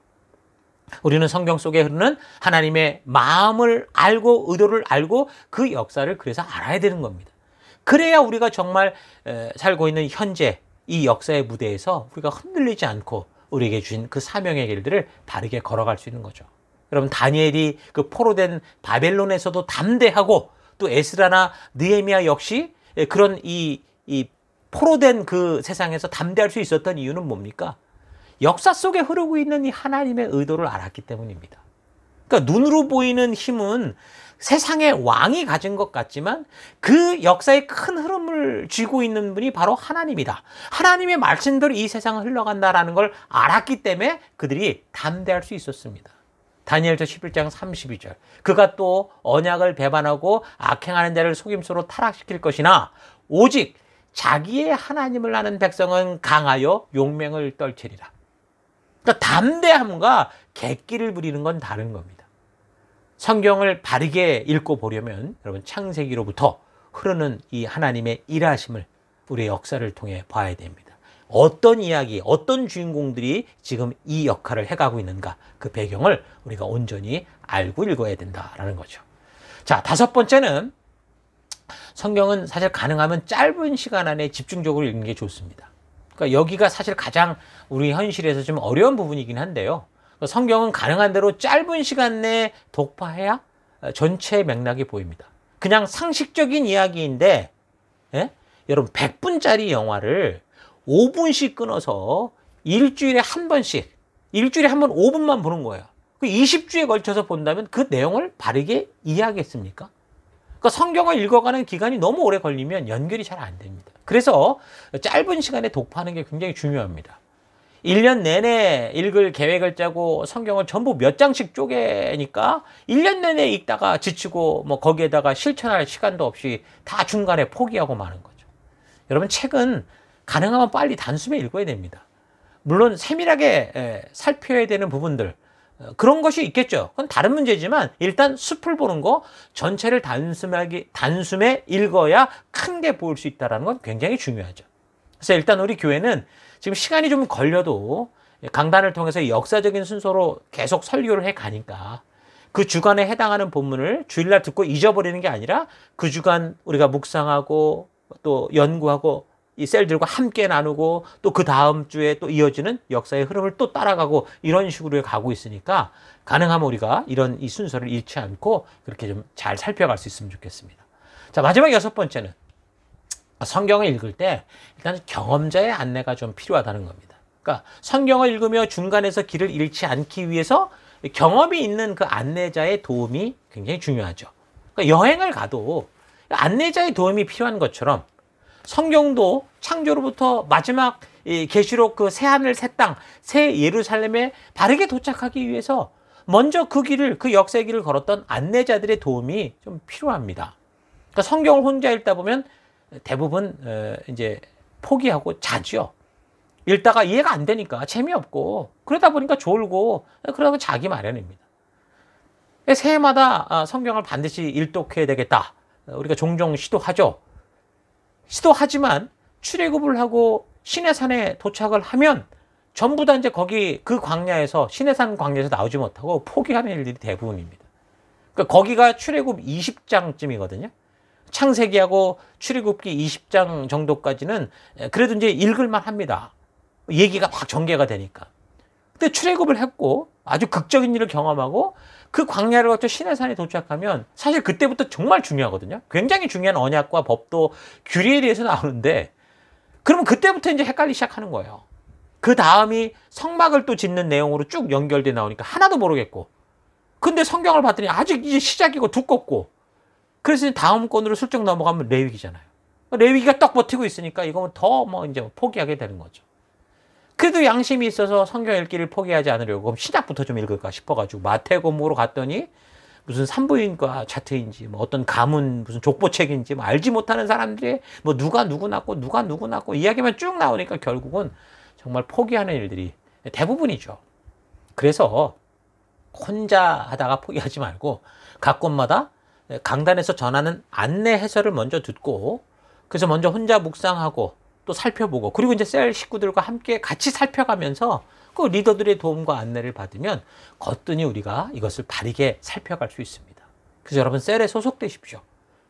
우리는 성경 속에 흐르는 하나님의 마음을 알고 의도를 알고 그 역사를 그래서 알아야 되는 겁니다. 그래야 우리가 정말 살고 있는 현재 이 역사의 무대에서 우리가 흔들리지 않고 우리에게 주신 그 사명의 길들을 바르게 걸어갈 수 있는 거죠. 여러분 다니엘이 그 포로된 바벨론에서도 담대하고 또 에스라나 느헤미야 역시 그런 이, 이 포로된 그 세상에서 담대할 수 있었던 이유는 뭡니까? 역사 속에 흐르고 있는 이 하나님의 의도를 알았기 때문입니다. 그러니까 눈으로 보이는 힘은 세상의 왕이 가진 것 같지만 그 역사의 큰 흐름을 쥐고 있는 분이 바로 하나님이다. 하나님의 말씀대로 이 세상은 흘러간다라는 걸 알았기 때문에 그들이 담대할 수 있었습니다. 다니엘서 11장 32절. 그가 또 언약을 배반하고 악행하는 자를 속임수로 타락시킬 것이나 오직 자기의 하나님을 아는 백성은 강하여 용맹을 떨치리라. 그러니까 담대함과 객기를 부리는 건 다른 겁니다. 성경을 바르게 읽고 보려면 여러분 창세기로부터 흐르는 이 하나님의 일하심을 우리의 역사를 통해 봐야 됩니다. 어떤 이야기, 어떤 주인공들이 지금 이 역할을 해가고 있는가 그 배경을 우리가 온전히 알고 읽어야 된다라는 거죠. 자, 다섯 번째는 성경은 사실 가능하면 짧은 시간 안에 집중적으로 읽는 게 좋습니다. 그러니까 여기가 사실 가장 우리 현실에서 좀 어려운 부분이긴 한데요. 그 성경은 가능한 대로 짧은 시간 내에 독파해야 어, 전체 맥락이 보입니다. 그냥 상식적인 이야기인데 예? 여러분 100분짜리 영화를 5분씩 끊어서 일주일에 한 번씩 일주일에 한 번 5분만 보는 거예요. 그 20주에 걸쳐서 본다면 그 내용을 바르게 이해하겠습니까? 그러니까 성경을 읽어가는 기간이 너무 오래 걸리면 연결이 잘 안 됩니다. 그래서 짧은 시간에 독파하는 게 굉장히 중요합니다. 1년 내내 읽을 계획을 짜고 성경을 전부 몇 장씩 쪼개니까 1년 내내 읽다가 지치고 뭐 거기에다가 실천할 시간도 없이 다 중간에 포기하고 마는 거죠. 여러분 책은 가능하면 빨리 단숨에 읽어야 됩니다. 물론 세밀하게 예, 살펴야 되는 부분들 그런 것이 있겠죠. 그건 다른 문제지만 일단 숲을 보는 거 전체를 단숨하게 단숨에 읽어야 큰 게 보일 수있다는건 굉장히 중요하죠. 그래서 일단 우리 교회는 지금 시간이 좀 걸려도 강단을 통해서 역사적인 순서로 계속 설교를 해 가니까 그 주간에 해당하는 본문을 주일날 듣고 잊어버리는 게 아니라 그 주간 우리가 묵상하고 또 연구하고 이 셀들과 함께 나누고 또 그 다음 주에 또 이어지는 역사의 흐름을 또 따라가고 이런 식으로 가고 있으니까 가능하면 우리가 이런 이 순서를 잃지 않고 그렇게 좀 잘 살펴갈 수 있으면 좋겠습니다. 자, 마지막 여섯 번째는 성경을 읽을 때 일단 경험자의 안내가 좀 필요하다는 겁니다. 그러니까 성경을 읽으며 중간에서 길을 잃지 않기 위해서 경험이 있는 그 안내자의 도움이 굉장히 중요하죠. 그러니까 여행을 가도 안내자의 도움이 필요한 것처럼 성경도 창조로부터 마지막 계시록 그새 하늘 새 땅 새 예루살렘에 바르게 도착하기 위해서 먼저 그 길을 그 역사의 길을 걸었던 안내자들의 도움이 좀 필요합니다. 그러니까 성경을 혼자 읽다 보면 대부분 어, 이제 포기하고 자죠. 읽다가 이해가 안 되니까 재미없고 그러다 보니까 졸고 그러다 보 자기 마련입니다. 새해마다 아, 성경을 반드시 일독해야 되겠다. 우리가 종종 시도하죠. 시도하지만 출애굽을 하고 시내산에 도착을 하면 전부 다 이제 거기 그 광야에서 시내산 광야에서 나오지 못하고 포기하는 일이 들 대부분입니다. 그러니까 거기가 출애굽 20장쯤이거든요. 창세기하고 출애굽기 20장 정도까지는 그래도 이제 읽을만 합니다. 얘기가 막 전개가 되니까. 근데 출애굽을 했고 아주 극적인 일을 경험하고 그 광야를 거쳐 신내산에 도착하면 사실 그때부터 정말 중요하거든요. 굉장히 중요한 언약과 법도 규례에 대해서 나오는데 그러면 그때부터 이제 헷갈리기 시작하는 거예요. 그 다음이 성막을 또 짓는 내용으로 쭉 연결돼 나오니까 하나도 모르겠고 근데 성경을 봤더니 아직 이제 시작이고 두껍고 그래서 다음 권으로 슬쩍 넘어가면 레위기잖아요. 레위기가 떡 버티고 있으니까 이거는 더뭐 이제 포기하게 되는 거죠. 그래도 양심이 있어서 성경 읽기를 포기하지 않으려고 그럼 시작부터 좀 읽을까 싶어가지고 마태고모로 갔더니 무슨 산부인과 차트인지 뭐 어떤 가문 무슨 족보책인지 뭐 알지 못하는 사람들이 뭐 누가 누구 낳고 누가 누구 낳고 이야기만 쭉 나오니까 결국은 정말 포기하는 일들이 대부분이죠. 그래서 혼자 하다가 포기하지 말고 각 곳마다 강단에서 전하는 안내 해설을 먼저 듣고 그래서 먼저 혼자 묵상하고 또 살펴보고 그리고 이제 셀 식구들과 함께 같이 살펴가면서 그 리더들의 도움과 안내를 받으면 거뜬히 우리가 이것을 바르게 살펴갈 수 있습니다. 그래서 여러분 셀에 소속되십시오.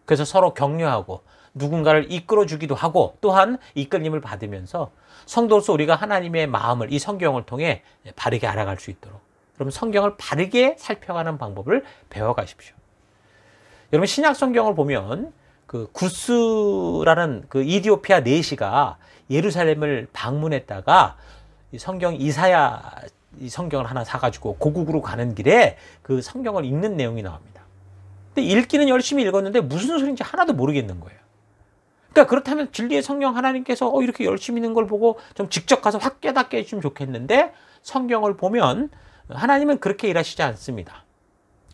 그래서 서로 격려하고 누군가를 이끌어 주기도 하고 또한 이끌림을 받으면서 성도로서 우리가 하나님의 마음을 이 성경을 통해 바르게 알아갈 수 있도록 그럼 성경을 바르게 살펴가는 방법을 배워가십시오. 여러분 신약 성경을 보면 그 구스라는 그 이디오피아 내시가 예루살렘을 방문했다가 성경 이사야 이 성경을 하나 사가지고 고국으로 가는 길에 그 성경을 읽는 내용이 나옵니다. 근데 읽기는 열심히 읽었는데 무슨 소리인지 하나도 모르겠는 거예요. 그러니까 그렇다면 진리의 성령 하나님께서 어, 이렇게 열심히 있는 걸 보고 좀 직접 가서 확 깨닫게 해주면 좋겠는데 성경을 보면 하나님은 그렇게 일하시지 않습니다.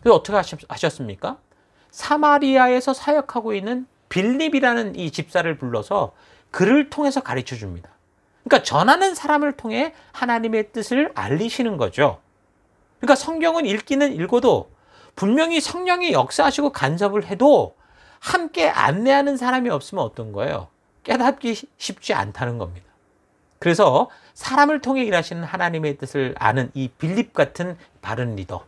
그래서 어떻게 하셨습니까? 사마리아에서 사역하고 있는 빌립이라는 이 집사를 불러서 그를 통해서 가르쳐 줍니다. 그러니까 전하는 사람을 통해 하나님의 뜻을 알리시는 거죠. 그러니까 성경은 읽기는 읽어도 분명히 성령이 역사하시고 간섭을 해도 함께 안내하는 사람이 없으면 어떤 거예요? 깨닫기 쉽지 않다는 겁니다. 그래서 사람을 통해 일하시는 하나님의 뜻을 아는 이 빌립 같은 바른 리더.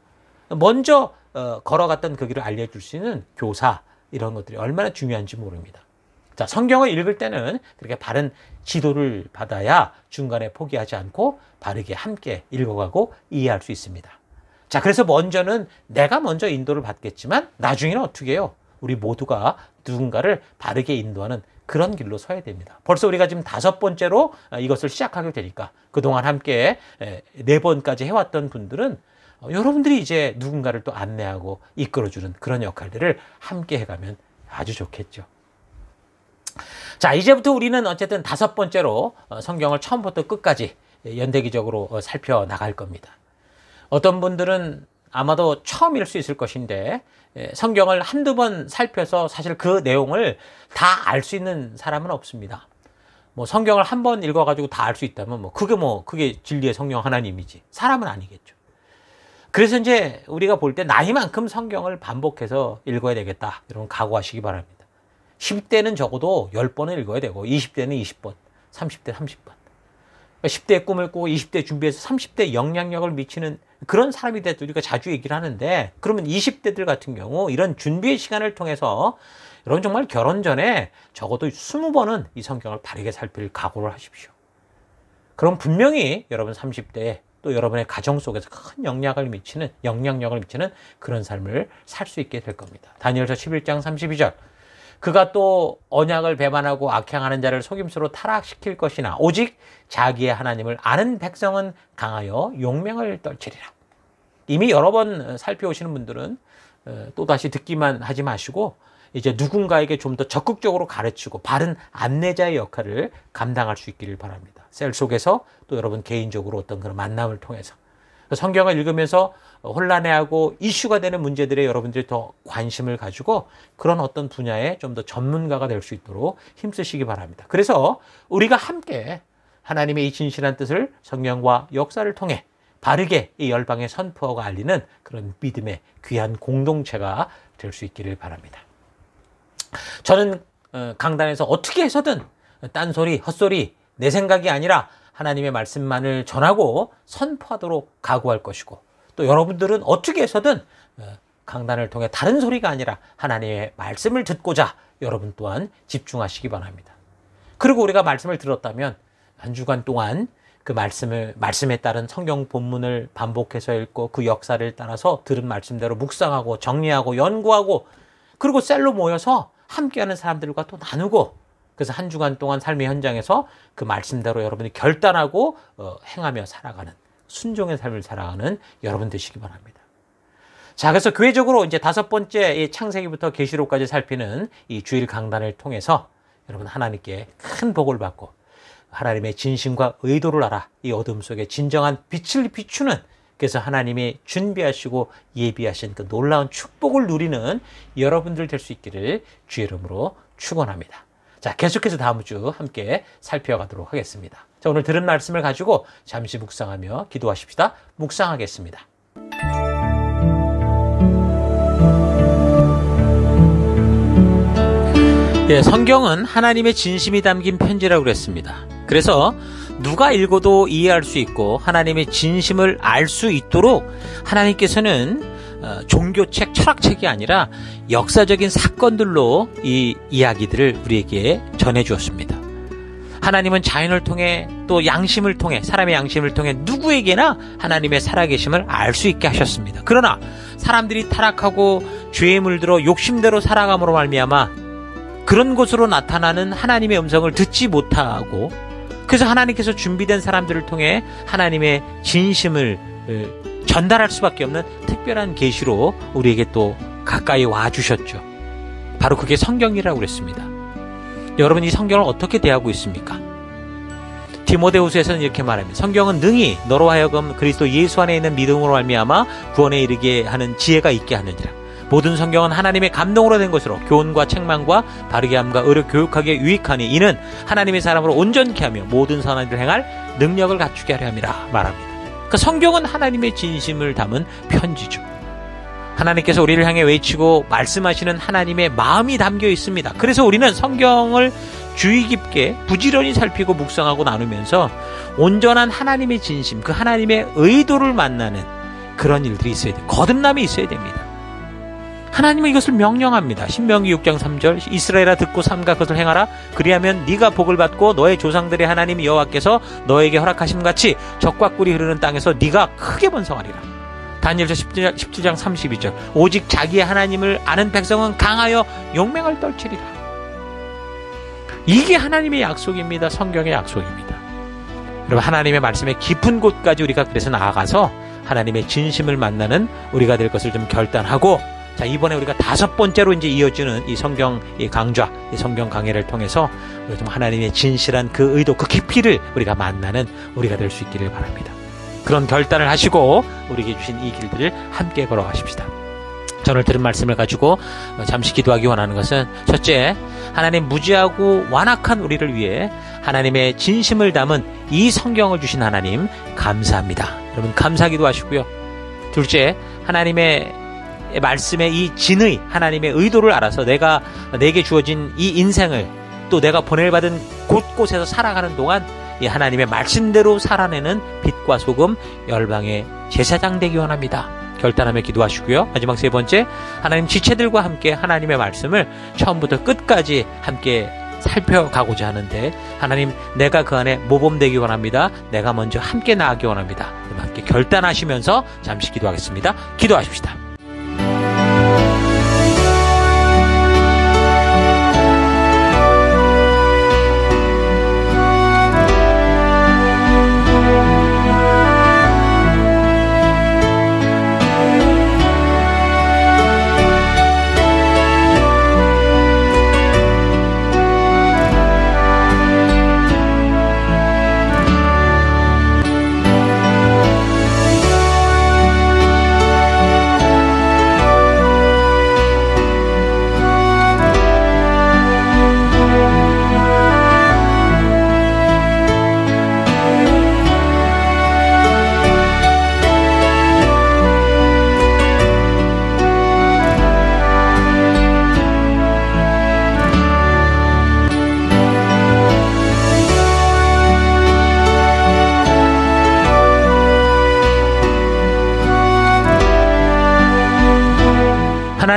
먼저 어, 걸어갔던 그 길을 알려줄 수 있는 교사 이런 것들이 얼마나 중요한지 모릅니다. 자, 성경을 읽을 때는 그렇게 바른 지도를 받아야 중간에 포기하지 않고 바르게 함께 읽어가고 이해할 수 있습니다. 자, 그래서 먼저는 내가 먼저 인도를 받겠지만 나중에는 어떻게 해요? 우리 모두가 누군가를 바르게 인도하는 그런 길로 서야 됩니다. 벌써 우리가 지금 다섯 번째로 이것을 시작하게 되니까 그동안 함께 네 번까지 해왔던 분들은 어, 여러분들이 이제 누군가를 또 안내하고 이끌어주는 그런 역할들을 함께 해가면 아주 좋겠죠. 자, 이제부터 우리는 어쨌든 다섯 번째로 어, 성경을 처음부터 끝까지 연대기적으로 어, 살펴나갈 겁니다. 어떤 분들은 아마도 처음일 수 있을 것인데 예, 성경을 한두 번 살펴서 사실 그 내용을 다 알 수 있는 사람은 없습니다. 뭐 성경을 한 번 읽어가지고 다 알 수 있다면 뭐 그게 뭐 그게 진리의 성경 하나님이지 사람은 아니겠죠. 그래서 이제 우리가 볼 때 나이만큼 성경을 반복해서 읽어야 되겠다. 여러분 각오하시기 바랍니다. 10대는 적어도 10번은 읽어야 되고 20대는 20번, 30대 30번. 1 0대 꿈을 꾸고 20대 준비해서 30대 영향력을 미치는 그런 사람이 됐다 우리가 자주 얘기를 하는데 그러면 20대들 같은 경우 이런 준비의 시간을 통해서 여러분 정말 결혼 전에 적어도 20번은 이 성경을 바르게 살필 각오를 하십시오. 그럼 분명히 여러분 30대에 또 여러분의 가정 속에서 큰 영향을 미치는 영향력을 미치는 그런 삶을 살 수 있게 될 겁니다. 다니엘서 11장 32절. 그가 또 언약을 배반하고 악행하는 자를 속임수로 타락시킬 것이나 오직 자기의 하나님을 아는 백성은 강하여 용맹을 떨치리라. 이미 여러 번 살펴오시는 분들은 어, 또다시 듣기만 하지 마시고 이제 누군가에게 좀 더 적극적으로 가르치고 바른 안내자의 역할을 감당할 수 있기를 바랍니다. 셀 속에서 또 여러분 개인적으로 어떤 그런 만남을 통해서 성경을 읽으면서 혼란해하고 이슈가 되는 문제들에 여러분들이 더 관심을 가지고 그런 어떤 분야에 좀 더 전문가가 될 수 있도록 힘쓰시기 바랍니다. 그래서 우리가 함께 하나님의 이 진실한 뜻을 성경과 역사를 통해 바르게 이 열방에 선포하고 알리는 그런 믿음의 귀한 공동체가 될 수 있기를 바랍니다. 저는 어, 강단에서 어떻게 해서든 딴소리, 헛소리, 내 생각이 아니라 하나님의 말씀만을 전하고 선포하도록 각오할 것이고 또 여러분들은 어떻게 해서든 어, 강단을 통해 다른 소리가 아니라 하나님의 말씀을 듣고자 여러분 또한 집중하시기 바랍니다. 그리고 우리가 말씀을 들었다면 한 주간 동안 그 말씀을 말씀에 따른 성경 본문을 반복해서 읽고 그 역사를 따라서 들은 말씀대로 묵상하고 정리하고 연구하고 그리고 셀로 모여서 함께하는 사람들과 또 나누고 그래서 한 주간 동안 삶의 현장에서 그 말씀대로 여러분이 결단하고 어, 행하며 살아가는 순종의 삶을 살아가는 여러분 되시기 바랍니다. 자, 그래서 교회적으로 이제 다섯 번째 이 창세기부터 계시록까지 살피는 이 주일 강단을 통해서 여러분 하나님께 큰 복을 받고 하나님의 진심과 의도를 알아 이 어둠 속에 진정한 빛을 비추는 그래서 하나님이 준비하시고 예비하신 그 놀라운 축복을 누리는 여러분들 될 수 있기를 주의 이름으로 축원합니다. 자, 계속해서 다음 주 함께 살펴가도록 하겠습니다. 자, 오늘 들은 말씀을 가지고 잠시 묵상하며 기도하십시다. 묵상하겠습니다. 예, 성경은 하나님의 진심이 담긴 편지라고 그랬습니다. 그래서 누가 읽어도 이해할 수 있고 하나님의 진심을 알 수 있도록 하나님께서는 어, 종교책 철학책이 아니라 역사적인 사건들로 이 이야기들을 우리에게 전해 주었습니다. 하나님은 자연을 통해 또 양심을 통해 사람의 양심을 통해 누구에게나 하나님의 살아계심을 알 수 있게 하셨습니다. 그러나 사람들이 타락하고 죄에 물들어 욕심대로 살아감으로 말미암아 그런 것으로 나타나는 하나님의 음성을 듣지 못하고 그래서 하나님께서 준비된 사람들을 통해 하나님의 진심을 어, 전달할 수밖에 없는 특별한 계시로 우리에게 또 가까이 와 주셨죠. 바로 그게 성경이라고 그랬습니다. 여러분 이 성경을 어떻게 대하고 있습니까? 디모데후서에서는 이렇게 말합니다. 성경은 능히 너로 하여금 그리스도 예수 안에 있는 믿음으로 말미암아 구원에 이르게 하는 지혜가 있게 하느니라. 모든 성경은 하나님의 감동으로 된 것으로 교훈과 책망과 바르게 함과 의료 교육하기에 유익하니 이는 하나님의 사람으로 온전케 하며 모든 선한 일을 행할 능력을 갖추게 하려 함이라 말합니다. 그 성경은 하나님의 진심을 담은 편지죠. 하나님께서 우리를 향해 외치고 말씀하시는 하나님의 마음이 담겨 있습니다. 그래서 우리는 성경을 주의 깊게 부지런히 살피고 묵상하고 나누면서 온전한 하나님의 진심, 그 하나님의 의도를 만나는 그런 일들이 있어야 돼. 거듭남이 있어야 됩니다. 하나님은 이것을 명령합니다. 신명기 6장 3절 이스라엘아 듣고 삼가 그것을 행하라 그리하면 네가 복을 받고 너의 조상들의 하나님 여호와께서 너에게 허락하심 같이 적과 꿀이 흐르는 땅에서 네가 크게 번성하리라. 다니엘서 17장, 32절 오직 자기의 하나님을 아는 백성은 강하여 용맹을 떨치리라. 이게 하나님의 약속입니다. 성경의 약속입니다. 여러분 하나님의 말씀의 깊은 곳까지 우리가 그래서 나아가서 하나님의 진심을 만나는 우리가 될 것을 좀 결단하고 자, 이번에 우리가 다섯 번째로 이제 이어지는 이 성경 이 강좌, 이 성경 강의를 통해서 좀 하나님의 진실한 그 의도, 그 깊이를 우리가 만나는 우리가 될 수 있기를 바랍니다. 그런 결단을 하시고 우리에게 주신 이 길들을 함께 걸어가십시다. 전을 들은 말씀을 가지고 잠시 기도하기 원하는 것은 첫째, 하나님 무지하고 완악한 우리를 위해 하나님의 진심을 담은 이 성경을 주신 하나님 감사합니다. 여러분 감사 기도하시고요. 둘째, 하나님의 말씀의 이 진의 하나님의 의도를 알아서 내가 내게 주어진 이 인생을 또 내가 보낼 받은 곳곳에서 살아가는 동안 이 하나님의 말씀대로 살아내는 빛과 소금 열방의 제사장 되기 원합니다. 결단하며 기도하시고요. 마지막 세 번째, 하나님 지체들과 함께 하나님의 말씀을 처음부터 끝까지 함께 살펴가고자 하는데 하나님 내가 그 안에 모범되기 원합니다. 내가 먼저 함께 나아가기 원합니다. 함께 결단하시면서 잠시 기도하겠습니다. 기도하십시다.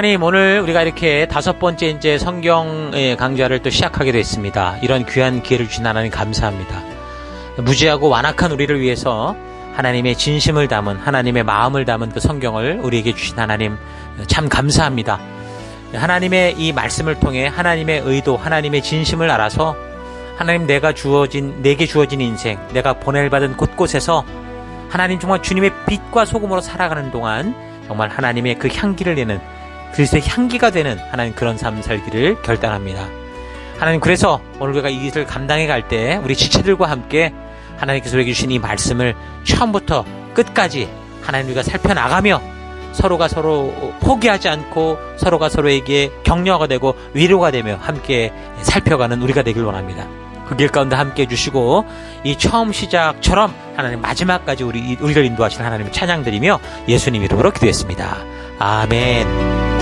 목사님 오늘 우리가 이렇게 다섯 번째 이제 성경 강좌를 또 시작하게 됐습니다. 이런 귀한 기회를 주신 하나님 감사합니다. 무지하고 완악한 우리를 위해서 하나님의 진심을 담은 하나님의 마음을 담은 그 성경을 우리에게 주신 하나님 참 감사합니다. 하나님의 이 말씀을 통해 하나님의 의도, 하나님의 진심을 알아서 하나님 내가 주어진 내게 주어진 인생, 내가 보낼 받은 곳곳에서 하나님 정말 주님의 빛과 소금으로 살아가는 동안 정말 하나님의 그 향기를 내는 그리스의 향기가 되는 하나님 그런 삶 살기를 결단합니다. 하나님 그래서 오늘 우리가 이 일을 감당해 갈 때 우리 지체들과 함께 하나님께서 우리에게 주신 이 말씀을 처음부터 끝까지 하나님 우리가 살펴나가며 서로가 서로 포기하지 않고 서로가 서로에게 격려가 되고 위로가 되며 함께 살펴가는 우리가 되길 원합니다. 그 길 가운데 함께 해주시고 이 처음 시작처럼 하나님 마지막까지 우리, 우리를 인도하시는 하나님을 찬양드리며 예수님 이름으로 기도했습니다. 아멘.